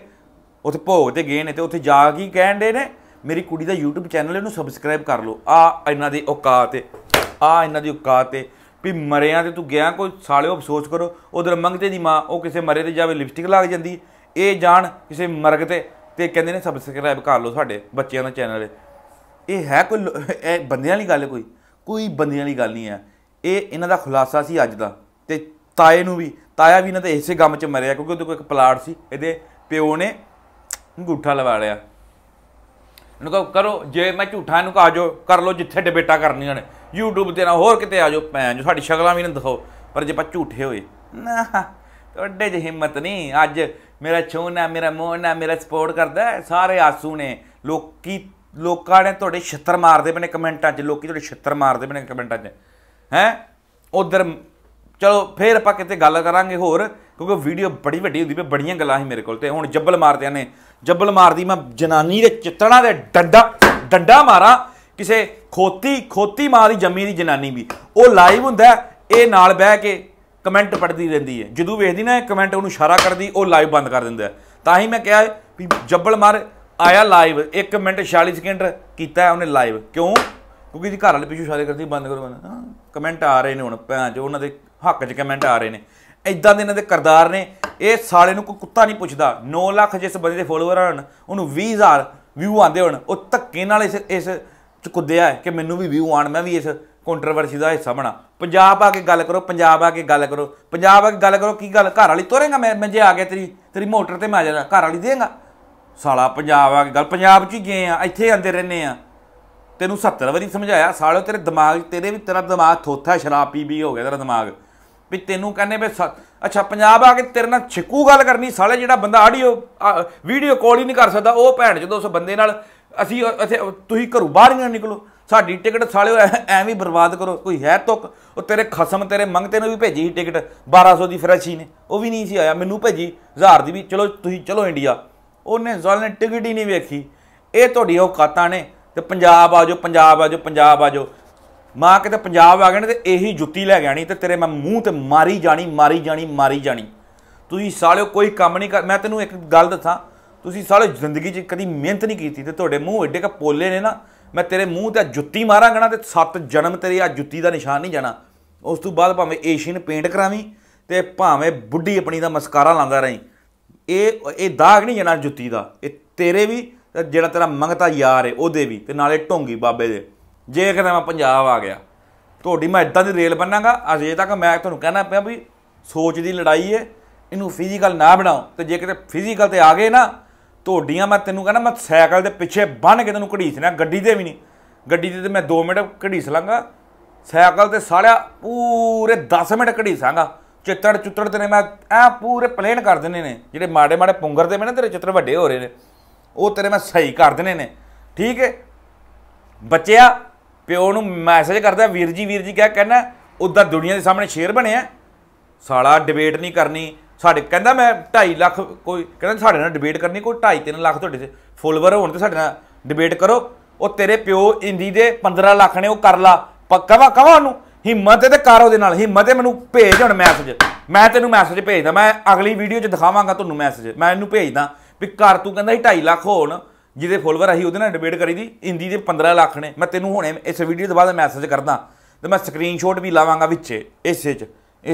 ਉੱਥੇ ਭੋਗ ਤੇ ਗਏ ਨੇ ਤੇ ਉੱਥੇ ਜਾ ਕੇ ਕਹਿਣ ਦੇ ਨੇ ਮੇਰੀ ਕੁੜੀ ਦਾ YouTube ਚੈਨਲ ਇਹਨੂੰ ਸਬਸਕ੍ਰਾਈਬ ਕਰ ਲਓ ਆ ਇਹਨਾਂ ਦੀ ਔਕਾਤ ਹੈ ਆ ਇਹਨਾਂ ਦੀ ਔਕਾਤ ਹੈ ਵੀ ਮਰਿਆਂ ਤੇ ਤੂੰ ਗਿਆ ਕੋਈ ਸਾਲਿਓ ਅਫਸੋਸ ਕਰੋ ਉਧਰ ਮੰਗਤੇ ਦੀ ਮਾਂ ਉਹ ਕਿਸੇ ਮਰੇ ਤੇ ਜਾਵੇ ਲਿਪਸਟਿਕ ਲੱਗ ਜਾਂਦੀ ਇਹ ਜਾਣ ਕਿਸੇ ਮਰਗ ਤੇ ਤੇ ਕਹਿੰਦੇ ਨੇ ਸਬਸਕ੍ਰਾਈਬ ਕਰ ਲਓ ਸਾਡੇ ਬੱਚਿਆਂ ਦਾ ਚੈਨਲ ਇਹ ਹੈ ਕੋਈ ਇਹ ਬੰਦਿਆਂ ਵਾਲੀ ਗੱਲ ਕੋਈ ਕੋਈ ਬੰਦਿਆਂ ਵਾਲੀ ਗੱਲ ਨਹੀਂ ਹੈ ਇਹ ਇਹਨਾਂ ਦਾ ਖੁਲਾਸਾ ਸੀ ਅੱਜ ਦਾ ਤੇ ਤਾਏ ਨੂੰ ਵੀ ਤਾਇਆ ਵੀ ਇਹਨਾਂ ਦੇ ਇਸੇ ਗਮ 'ਚ ਮਰਿਆ ਕਿਉਂਕਿ ਉਹਦੇ ਕੋਲ ਇੱਕ ਪਲਾਟ ਸੀ ਇਹਦੇ ਪਿਓ ਨੇ ਅੰਗੂਠਾ ਲਵਾ ਲਿਆ ਉਹਨੂੰ ਕਹੋ ਕਰੋ ਜੇ ਮੈਂ ਝੂਠਾ ਇਹਨੂੰ ਕਹਾ ਜੋ ਕਰ ਲੋ ਜਿੱਥੇ ਡਿਬੇਟਾਂ ਕਰਨੀਆਂ ਨੇ YouTube ਤੇ ਨਾ ਹੋਰ ਕਿਤੇ ਆ ਜਾਓ ਭੈਣ ਜੋ ਸਾਡੀ ਸ਼ਕਲਾਂ ਵੀ ਨਾ ਦਿਖਾਓ ਪਰ ਜੇ ਆਪਾਂ ਝੂਠੇ ਹੋਏ ਨਾ ਤੁਹਾਡੇ 'ਚ ਹਿੰਮਤ ਨਹੀਂ ਅੱਜ ਮੇਰਾ ਛੋਨਾ ਮੇਰਾ ਮੋਨਾ ਮੇਰਾ ਸਪੋਰਟ ਕਰਦਾ ਸਾਰੇ ਆਸੂ ਨੇ ਲੋਕੀ ਲੋਕਾਂ ਨੇ ਤੁਹਾਡੇ ਛੱਤਰ ਮਾਰਦੇ ਬਨੇ ਕਮੈਂਟਾਂ 'ਚ ਲੋਕੀ ਤੁਹਾਡੇ ਛੱਤਰ ਮਾਰਦੇ ਬਨੇ ਕਮੈਂਟਾਂ 'ਚ ਹੈ ਉਧਰ ਚਲੋ ਫੇਰ ਆਪਾਂ ਕਿਤੇ ਗੱਲ ਕਰਾਂਗੇ ਹੋਰ ਕਿਉਂਕਿ ਵੀਡੀਓ ਬੜੀ ਵੱਡੀ ਹੁੰਦੀ ਪਈ ਬੜੀਆਂ ਗੱਲਾਂ ਸੀ ਮੇਰੇ ਕੋਲ ਤੇ ਹੁਣ ਜੱਬਲ ਮਾਰਦਿਆਂ ਨੇ ਜੱਬਲ ਮਾਰਦੀ ਮੈਂ ਜਨਾਨੀ ਦੇ ਚਿੱਤਣਾ ਦੇ ਡੰਡਾ ਡੰਡਾ ਮਾਰਾਂ ਕਿਸੇ ਖੋਤੀ ਖੋਤੀ ਮਾਰੀ ਜੰਮੀ ਦੀ ਜਨਾਨੀ ਵੀ ਉਹ ਲਾਈਵ ਹੁੰਦਾ ਇਹ ਨਾਲ ਬਹਿ ਕੇ ਕਮੈਂਟ ਪੜਦੀ ਰਹਿੰਦੀ ਹੈ ਜਦੋਂ ਵੇਖਦੀ ਨਾ ਕਮੈਂਟ ਉਹਨੂੰ ਇਸ਼ਾਰਾ ਕਰਦੀ ਉਹ ਲਾਈਵ ਬੰਦ ਕਰ ਦਿੰਦਾ ਤਾਂ ਹੀ ਮੈਂ ਕਿਹਾ ਵੀ ਜੱਬਲ ਮਾਰ ਆਇਆ ਲਾਈਵ 1 ਮਿੰਟ 46 ਸਕਿੰਟ ਕੀਤਾ ਉਹਨੇ ਲਾਈਵ ਕਿਉਂ ਕਿਉਂਕਿ ਜੀ ਘਰ ਵਾਲੇ ਪਿੱਛੇ ਇਸ਼ਾਰੇ ਕਰਦੀ ਬੰਦ ਕਰੋ ਬੰਦ ਕਮੈਂਟ ਆ ਰਹੇ ਨੇ ਹੁਣ ਭੈਣ ਜੋ ਉਹਨਾਂ ਦੇ ਹੱਕ 'ਚ ਕਮੈਂਟ ਆ ਰਹੇ ਨੇ ਇਦਾਂ ਦੇ ਇਹਨਾਂ ਦੇ ਕਰਦਾਰ ਨੇ ਇਹ ਸਾਲੇ ਨੂੰ ਕੋਈ ਕੁੱਤਾ ਨਹੀਂ ਪੁੱਛਦਾ 9 ਲੱਖ ਜਿਸ ਬੰਦੇ ਦੇ ਫੋਲੋਅਰ ਹਨ ਉਹਨੂੰ 20000 ਵਿਊ ਆਉਂਦੇ ਹਨ ਉਹ ਧੱਕੇ ਨਾਲ ਇਸ ਇਸ ਚ ਕੁੱਦਿਆ ਕਿ ਮੈਨੂੰ ਵੀ ਵਿਊ ਆਣ ਮੈਂ ਵੀ ਇਸ ਕੰਟਰੋਵਰਸੀ ਦਾ ਹਿੱਸਾ ਬਣਾ ਪੰਜਾਬ ਆ ਕੇ ਗੱਲ ਕਰੋ ਪੰਜਾਬ ਆ ਕੇ ਗੱਲ ਕਰੋ ਪੰਜਾਬ ਆ ਕੇ ਗੱਲ ਕਰੋ ਕੀ ਗੱਲ ਘਰ ਵਾਲੀ ਤੋਰੇਗਾ ਮੈਂ ਮੈਂ ਜੇ ਆ ਗਿਆ ਤੇਰੀ ਤੇਰੀ ਮੋਟਰ ਤੇ ਮੈਂ ਆ ਜਾਣਾ ਘਰ ਵਾਲੀ ਦੇਗਾ ਸਾਲਾ ਪੰਜਾਬ ਆ ਕੇ ਗੱਲ ਪੰਜਾਬ 'ਚ ਹੀ ਗਏ ਆ ਇੱਥੇ ਆਂਦੇ ਰਹਿੰਦੇ ਆ ਤੈਨੂੰ 70 ਵਾਰੀ ਸਮਝਾਇਆ ਸਾਲਿਓ ਤੇਰੇ ਦਿਮਾਗ ਤੇਰੇ ਵੀ ਤੇਰਾ ਦਿਮਾਗ ਥੋਥਾ ਸ਼ਰਾਬ ਪੀ ਪੀ ਹੋ ਗਿਆ ਤੇਰਾ ਦਿਮਾਗ ਵੀ ਤੈਨੂੰ ਕਹਿੰਦੇ ਵੀ ਅੱਛਾ ਪੰਜਾਬ ਆ ਕੇ ਤੇਰੇ ਨਾਲ ਛਿੱਕੂ ਗੱਲ ਕਰਨੀ ਸਾਲੇ ਜਿਹੜਾ ਬੰਦਾ ਆਡੀਓ ਵੀਡੀਓ ਕਾਲ ਹੀ ਨਹੀਂ ਕਰ ਸਕਦਾ ਉਹ ਭੈਣ ਜਦੋਂ ਉਸ ਬੰਦੇ ਨਾਲ ਅਸੀਂ ਇੱਥੇ ਤੁਸੀਂ ਘਰੋਂ ਬਾਹਰ ਨਹੀਂ ਨਿਕਲੋ ਸਾਡੀ ਟਿਕਟ ਸਾਲਿਓ ਐਵੇਂ ਬਰਬਾਦ ਕਰੋ ਕੋਈ ਹੈ ਤੁਕ ਉਹ ਤੇਰੇ ਖਸਮ ਤੇਰੇ ਮੰਗਤੇ ਨੂੰ ਵੀ ਭੇਜੀ ਸੀ ਟਿਕਟ 1200 ਦੀ ਫਰੈਸ਼ੀ ਨੇ ਉਹ ਵੀ ਨਹੀਂ ਸੀ ਆਇਆ ਮੈਨੂੰ ਭੇਜੀ 1000 ਦੀ ਵੀ ਚਲੋ ਤੁਸੀਂ ਚਲੋ ਇੰਡੀਆ ਉਹਨੇ ਜ਼ਾਲ ਨੇ ਟਿਕਟ ਹੀ ਨਹੀਂ ਵੇਖੀ ਇਹ ਤੁਹਾਡੀ ਔਕਾਤਾਂ ਨੇ ਤੇ ਪੰਜਾਬ ਆਜੋ ਪੰਜਾਬ ਆਜੋ ਪੰਜਾਬ ਆਜੋ ਮਾਂ ਕਿਤੇ ਪੰਜਾਬ ਆ ਗਏ ਨੇ ਤੇ ਇਹੀ ਜੁੱਤੀ ਲੈ ਕੇ ਆਣੀ ਤੇ ਤੇਰੇ ਮੈਂ ਮੂੰਹ ਤੇ ਮਾਰੀ ਜਾਣੀ ਮਾਰੀ ਜਾਣੀ ਮਾਰੀ ਜਾਣੀ ਤੁਸੀਂ ਸਾਲਿਓ ਕੋਈ ਕੰਮ ਨਹੀਂ ਕਰ ਮੈਂ ਤੈਨੂੰ ਇੱਕ ਗੱਲ ਦੱਸਾਂ ਤੁਸੀਂ ਸਾਲੇ ਜ਼ਿੰਦਗੀ 'ਚ ਕਦੀ ਮਿਹਨਤ ਨਹੀਂ ਕੀਤੀ ਤੇ ਤੁਹਾਡੇ ਮੂੰਹ ਏਡੇ ਕ ਪੋਲੇ ਨੇ ਨਾ ਮੈਂ ਤੇਰੇ ਮੂੰਹ ਤੇ ਜੁੱਤੀ ਮਾਰਾਂਗਾ ਨਾ ਤੇ ਸੱਤ ਜਨਮ ਤੇਰੀ ਆ ਜੁੱਤੀ ਦਾ ਨਿਸ਼ਾਨ ਨਹੀਂ ਜਾਣਾ ਉਸ ਤੋਂ ਬਾਅਦ ਭਾਵੇਂ ਏਸ਼ੀਅਨ ਪੇਂਟ ਕਰਾਵੀਂ ਤੇ ਭਾਵੇਂ ਬੁੱਢੀ ਆਪਣੀ ਦਾ ਮਸਕਾਰਾ ਲਾਂਦਾ ਰਹੀਂ ਇਹ ਇਹ ਦਾਗ ਨਹੀਂ ਜਾਣਾ ਜੁੱਤੀ ਦਾ ਇਹ ਤੇਰੇ ਵੀ ਜਿਹੜਾ ਤੇਰਾ ਮੰਗਤਾ ਯਾਰ ਹੈ ਉਹਦੇ ਵੀ ਤੇ ਨਾਲੇ ਢੋਂਗੀ ਬਾਬੇ ਦੇ ਜੇ ਕਿਤੇ ਮੈਂ ਪੰਜਾਬ ਆ ਗਿਆ ਤੁਹਾਡੀ ਮੈਂ ਇਦਾਂ ਦੀ ਰੇਲ ਬਣਾਂਗਾ ਅਜੇ ਤੱਕ ਮੈਂ ਤੁਹਾਨੂੰ ਕਹਿਣਾ ਪਿਆ ਵੀ ਸੋਚ ਦੀ ਲੜਾਈ ਏ ਇਹਨੂੰ ਫਿਜ਼ੀਕਲ ਨਾ ਬਣਾਓ ਤੇ ਜੇ ਕਿਤੇ ਫਿਜ਼ੀਕਲ ਤੇ ਆ ਗਏ ਨਾ ਤੁਹਾਡੀਆਂ ਮੈਂ ਤੈਨੂੰ ਕਹਿੰਦਾ ਮੈਂ ਸਾਈਕਲ ਦੇ ਪਿੱਛੇ ਬੰਨ ਕੇ ਤੈਨੂੰ ਘੜੀਸਣਾ ਗੱਡੀ ਤੇ ਵੀ ਨਹੀਂ ਗੱਡੀ ਤੇ ਮੈਂ 2 ਮਿੰਟ ਘੜੀਸ ਲਾਂਗਾ ਸਾਈਕਲ ਤੇ ਸਾਲਿਆ ਪੂਰੇ 10 ਮਿੰਟ ਘੜੀਸਾਂਗਾ ਚਿੱਤੜ ਚੁੱਤੜ ਤੇ ਮੈਂ ਐ ਪੂਰੇ ਪਲੇਨ ਕਰ ਦਿੰਨੇ ਨੇ ਜਿਹੜੇ ਮਾੜੇ ਮਾੜੇ ਪੁੰਗਰ ਦੇ ਮੈਂ ਨਾ ਤੇਰੇ ਚਿੱਤੜ ਵੱਡੇ ਹੋ ਰਹੇ ਨੇ ਉਹ ਤੇਰੇ ਮੈਂ ਸਹੀ ਕਰ ਦਿੰਨੇ ਨੇ ਠੀਕ ਹੈ ਬੱਚਿਆ ਪਿਓ ਨੂੰ ਮੈਸੇਜ ਕਰਦਾ ਵੀਰ ਜੀ ਵੀਰ ਜੀ ਕਿਹਾ ਕਹਿੰਦਾ ਉਦਾਂ ਦੁਨੀਆ ਦੇ ਸਾਹਮਣੇ ਸ਼ੇਰ ਬਣਿਆ ਸਾਲਾ ਡਿਬੇਟ ਨਹੀਂ ਕਰਨੀ ਸਾਡੇ ਕਹਿੰਦਾ ਮੈਂ 2.5 ਲੱਖ ਕੋਈ ਕਹਿੰਦਾ ਸਾਡੇ ਨਾਲ ਡਿਬੇਟ ਕਰਨੀ ਕੋਈ 2.5 3 ਲੱਖ ਤੁਹਾਡੇ ਤੇ ਫੋਲੋਵਰ ਹੋਣ ਤੇ ਸਾਡੇ ਨਾਲ ਡਿਬੇਟ ਕਰੋ ਉਹ ਤੇਰੇ ਪਿਓ ਇੰਦੀ ਦੇ 15 ਲੱਖ ਨੇ ਉਹ ਕਰ ਲਾ ਪੱਕਾ ਵਾ ਕਵਾ ਉਹਨੂੰ ਹਿੰਮਤ ਤੇ ਕਰ ਉਹਦੇ ਨਾਲ ਹਿੰਮਤ ਤੇ ਮੈਨੂੰ ਭੇਜ ਹੁਣ ਮੈਸੇਜ ਮੈਂ ਤੈਨੂੰ ਮੈਸੇਜ ਭੇਜਦਾ ਮੈਂ ਅਗਲੀ ਵੀਡੀਓ 'ਚ ਦਿਖਾਵਾਂਗਾ ਤੁਹਾਨੂੰ ਮੈਸੇਜ ਮੈਂ ਇਹਨੂੰ ਭੇਜਦਾ ਵੀ ਕਰ ਤੂੰ ਕਹਿੰਦਾ 2.5 ਲੱਖ ਹੋਣ ਜਿਹਦੇ ਫੋਲੋਅਰ ਆਹੀ ਉਹਦੇ ਨਾਲ ਡਿਬੇਟ ਕਰੀ ਦੀ ਹਿੰਦੀ ਦੇ 15 ਲੱਖ ਨੇ ਮੈਂ ਤੈਨੂੰ ਹੁਣੇ ਇਸ ਵੀਡੀਓ ਤੋਂ ਬਾਅਦ ਮੈਸੇਜ ਕਰਦਾ ਤੇ ਮੈਂ ਸਕਰੀਨਸ਼ਾਟ ਵੀ ਲਾਵਾਂਗਾ ਵਿੱਚੇ ਇਸੇ 'ਚ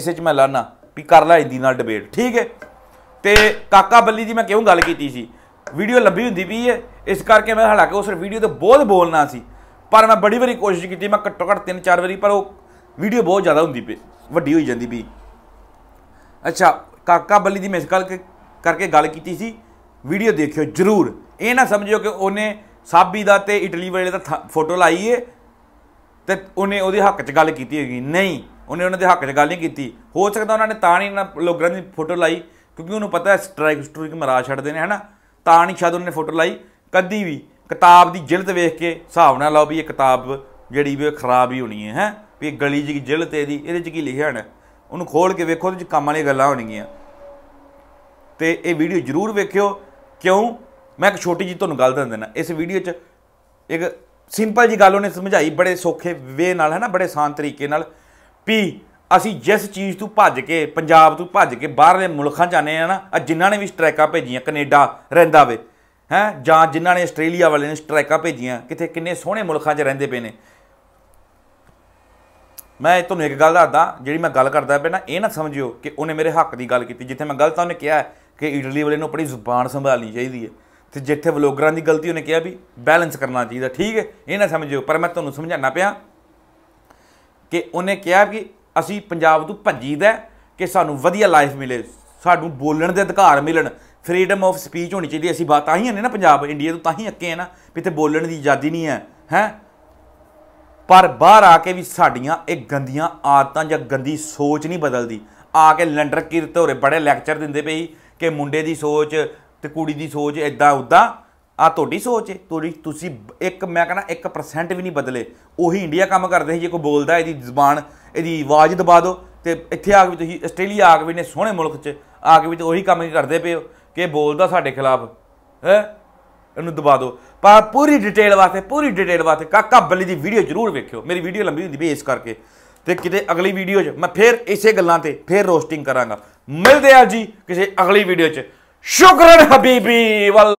ਇਸੇ 'ਚ ਮੈਂ ਲਾਣਾ ਵੀ ਕਰ ਲੈ ਹਿੰਦੀ ਨਾਲ ਡਿਬੇਟ ਠੀਕ ਹੈ ਤੇ ਕਾਕਾ ਬੱਲੀ ਦੀ ਮੈਂ ਕਿਉਂ ਗੱਲ ਕੀਤੀ ਸੀ ਵੀਡੀਓ ਲੰਬੀ ਹੁੰਦੀ ਪਈ ਹੈ ਇਸ ਕਰਕੇ ਮੈਂ ਹਾਲਾਂਕਿ ਉਸ ਵੀਡੀਓ ਤੇ ਬਹੁਤ ਬੋਲਣਾ ਸੀ ਪਰ ਮੈਂ ਬੜੀ ਵਾਰੀ ਕੋਸ਼ਿਸ਼ ਕੀਤੀ ਮੈਂ ਘੱਟੋ ਘੱਟ 3-4 ਵਾਰੀ ਪਰ ਉਹ ਵੀਡੀਓ ਬਹੁਤ ਜ਼ਿਆਦਾ ਹੁੰਦੀ ਪਈ ਵੱਡੀ ਹੋਈ ਜਾਂਦੀ ਪਈ ਅੱਛਾ ਕਾਕਾ ਬੱਲੀ ਦੀ ਕਰਕੇ ਕਰਕੇ ਗੱਲ ਕੀਤੀ ਸੀ ਵੀਡੀਓ ਦੇਖਿਓ ਜਰੂਰ ਇਹ ਨਾ ਸਮਝਿਓ ਕਿ ਉਹਨੇ ਸਾਬੀ ਦਾ ਤੇ ਇਟਲੀ ਵਾਲੇ ਦਾ ਫੋਟੋ ਲਾਈ ਏ ਤੇ ਉਹਨੇ ਉਹਦੇ ਹੱਕ 'ਚ ਗੱਲ ਕੀਤੀ ਹੋਗੀ ਨਹੀਂ ਉਹਨੇ ਉਹਨਾਂ ਦੇ ਹੱਕ 'ਚ ਗੱਲ ਨਹੀਂ ਕੀਤੀ ਹੋ ਸਕਦਾ ਉਹਨਾਂ ਨੇ ਤਾਂ ਨਹੀਂ ਇਹਨਾਂ ਲੋਕਾਂ ਦੀ ਫੋਟੋ ਲਾਈ ਕਿਉਂਕਿ ਉਹਨੂੰ ਪਤਾ ਸਟ੍ਰਾਈਕ ਸਟ੍ਰਾਈਕ ਮਰਾ ਛੱਡਦੇ ਨੇ ਹਨਾ ਤਾਂ ਨਹੀਂ ਸ਼ਾਇਦ ਉਹਨੇ ਫੋਟੋ ਲਾਈ ਕਦੀ ਵੀ ਕਿਤਾਬ ਦੀ ਜਿਲਦ ਵੇਖ ਕੇ ਹਿਸਾਬ ਨਾਲ ਲਾਓ ਵੀ ਇਹ ਕਿਤਾਬ ਜਿਹੜੀ ਵੀ ਖਰਾਬ ਹੀ ਹੋਣੀ ਹੈ ਹੈ ਵੀ ਗਲੀ ਜੀ ਜਿਲਦ ਤੇ ਦੀ ਇਹਦੇ 'ਚ ਕੀ ਲਿਖਿਆ ਹੋਣਾ ਉਹਨੂੰ ਖੋਲ ਕੇ ਵੇਖੋ ਉਹਦੇ 'ਚ ਕੰਮ ਵਾਲੀਆਂ ਗੱਲਾਂ ਹੋਣਗੀਆਂ ਤੇ ਇਹ ਵੀਡੀਓ ਜ਼ਰੂਰ ਵੇਖਿਓ ਕਿਉਂ ਮੈਂ ਇੱਕ ਛੋਟੀ ਜੀ ਤੁਹਾਨੂੰ ਗੱਲ ਦਿੰਦਾ ਇਸ ਵੀਡੀਓ 'ਚ ਇੱਕ ਸਿੰਪਲ ਜੀ ਗੱਲ ਉਹਨੇ ਸਮਝਾਈ ਬੜੇ ਸੌਖੇ ਵੇ ਨਾਲ ਹੈ ਨਾ ਬੜੇ ਆਸਾਨ ਤਰੀਕੇ ਨਾਲ ਵੀ ਅਸੀਂ ਜਿਸ ਚੀਜ਼ ਤੋਂ ਭੱਜ ਕੇ ਪੰਜਾਬ ਤੋਂ ਭੱਜ ਕੇ ਬਾਹਰਲੇ ਮੁਲਕਾਂ ਜਾਂਦੇ ਆ ਨਾ ਆ ਜਿਨ੍ਹਾਂ ਨੇ ਵੀ ਸਟ੍ਰਾਈਕਾਂ ਭੇਜੀਆਂ ਕੈਨੇਡਾ ਰਹਿੰਦਾ ਵੇ ਹੈ ਜਾਂ ਜਿਨ੍ਹਾਂ ਨੇ ਆਸਟ੍ਰੇਲੀਆ ਵਾਲੇ ਨੇ ਸਟ੍ਰਾਈਕਾਂ ਭੇਜੀਆਂ ਕਿਤੇ ਕਿੰਨੇ ਸੋਹਣੇ ਮੁਲਕਾਂ 'ਚ ਰਹਿੰਦੇ ਪਏ ਨੇ ਮੈਂ ਤੁਹਾਨੂੰ ਇੱਕ ਗੱਲ ਦੱਸਦਾ ਜਿਹੜੀ ਮੈਂ ਗੱਲ ਕਰਦਾ ਪਿਆ ਨਾ ਇਹ ਨਾ ਸਮਝਿਓ ਕਿ ਉਹਨੇ ਮੇਰੇ ਹੱਕ ਦੀ ਗੱਲ ਕੀਤੀ ਜਿੱਥੇ ਮੈਂ ਗਲਤ ਉਹਨੇ ਕਿਹਾ ਕਿ ਇਟਲੀ ਵਾਲੇ ਨੂੰ ਆਪਣੀ ਜ਼ੁਬਾਨ ਸੰਭਾਲਣੀ ਚਾਹੀਦੀ ਹੈ ਤੇ ਜਿੱਥੇ ਵਲੋਗਰਾਂ ਦੀ ਗਲਤੀ ਉਹਨੇ ਕਿਹਾ ਵੀ ਬੈਲੈਂਸ ਕਰਨਾ ਚਾਹੀਦਾ ਠੀਕ ਹੈ ਇਹ ਨਾ ਸਮਝਿਓ ਪਰ ਮੈਂ ਤੁਹਾਨੂੰ ਸਮਝਾਉਣਾ ਪਿਆ ਕਿ ਉਹਨੇ ਕਿਹਾ ਕਿ ਅਸੀਂ ਪੰਜਾਬ ਤੋਂ ਭੱਜੀਦਾ ਕਿ ਸਾਨੂੰ ਵਧੀਆ ਲਾਈਫ ਮਿਲੇ ਸਾਨੂੰ ਬੋਲਣ ਦੇ ਅਧਿਕਾਰ ਮਿਲਣ ਫਰੀडम ਆਫ ਸਪੀਚ ਹੋਣੀ ਚਾਹੀਦੀ ਅਸੀਂ ਬਾਤ ਹੀ ਨੇ ਨਾ ਪੰਜਾਬ ਇੰਡੀਆ ਤੋਂ ਤਾਂ ਹੀ ਅੱਕੇ ਆ ਨਾ ਵੀ ਇੱਥੇ ਬੋਲਣ ਦੀ ਆਜ਼ਾਦੀ ਨਹੀਂ ਹੈ ਹੈ ਪਰ ਬਾਹਰ ਆ ਕੇ ਵੀ ਸਾਡੀਆਂ ਇਹ ਗੰਦੀਆਂ ਆਦਤਾਂ ਜਾਂ ਗੰਦੀ ਸੋਚ ਨਹੀਂ ਬਦਲਦੀ ਆ ਕੇ ਲੰਡਰ ਕੀਰਤ ਹੋਰੇ ਬੜੇ ਲੈਕਚਰ ਦਿੰਦੇ ਪਈ ਕਿ ਮੁੰਡੇ ਦੀ ਸੋਚ ਤੇ ਕੁੜੀ ਦੀ ਸੋਚ ਇਦਾਂ ਉਦਾਂ ਆ ਤੁਹਾਡੀ ਸੋਚ ਹੈ ਤੁਹਾਡੀ ਤੁਸੀਂ ਇੱਕ ਮੈਂ ਕਹਿੰਦਾ 1% ਵੀ ਨਹੀਂ ਬਦਲੇ ਉਹੀ ਇੰਡੀਆ ਕੰਮ ਕਰਦੇ ਸੀ ਜੇ ਕੋਈ ਬੋਲਦਾ ਇਹਦੀ ਜ਼ਬਾਨ ਇਹਦੀ ਆਵਾਜ਼ ਦਬਾ ਦਿਓ ਤੇ ਇੱਥੇ ਆ ਕੇ ਵੀ ਤੁਸੀਂ ਆਸਟ੍ਰੇਲੀਆ ਆ ਕੇ ਵੀ ਨੇ ਸੋਹਣੇ ਮੁਲਕ 'ਚ ਆ ਕੇ ਵੀ ਤੇ ਉਹੀ ਕੰਮ ਕਰਦੇ ਪਏ ਹੋ ਕਿ ਬੋਲਦਾ ਸਾਡੇ ਖਿਲਾਫ ਹੈ ਇਹਨੂੰ ਦਬਾ ਦਿਓ ਪਰ ਪੂਰੀ ਡਿਟੇਲ ਵਾਸਤੇ ਪੂਰੀ ਡਿਟੇਲ ਵਾਸਤੇ ਕਾਕਾ ਬੱਲੀ ਦੀ ਵੀਡੀਓ ਜ਼ਰੂਰ ਵੇਖਿਓ ਮੇਰੀ ਵੀਡੀਓ ਲੰਬੀ ਹੁੰਦੀ ਵੀ ਇਸ ਕਰਕੇ ਤੇ ਕਿਤੇ ਅਗਲੀ ਵੀਡੀਓ 'ਚ ਮੈਂ ਫੇਰ ਇਸੇ ਗੱਲਾਂ ਤੇ ਫੇਰ ਰੋਸਟਿੰਗ ਕਰਾਂਗਾ ਮਿਲਦੇ ਆ ਜੀ ਕਿਸੇ ਅਗਲੀ ਵੀਡੀਓ 'ਚ ਸ਼ੁਕਰਨ ਹਬੀਬੀ ਵਾਲ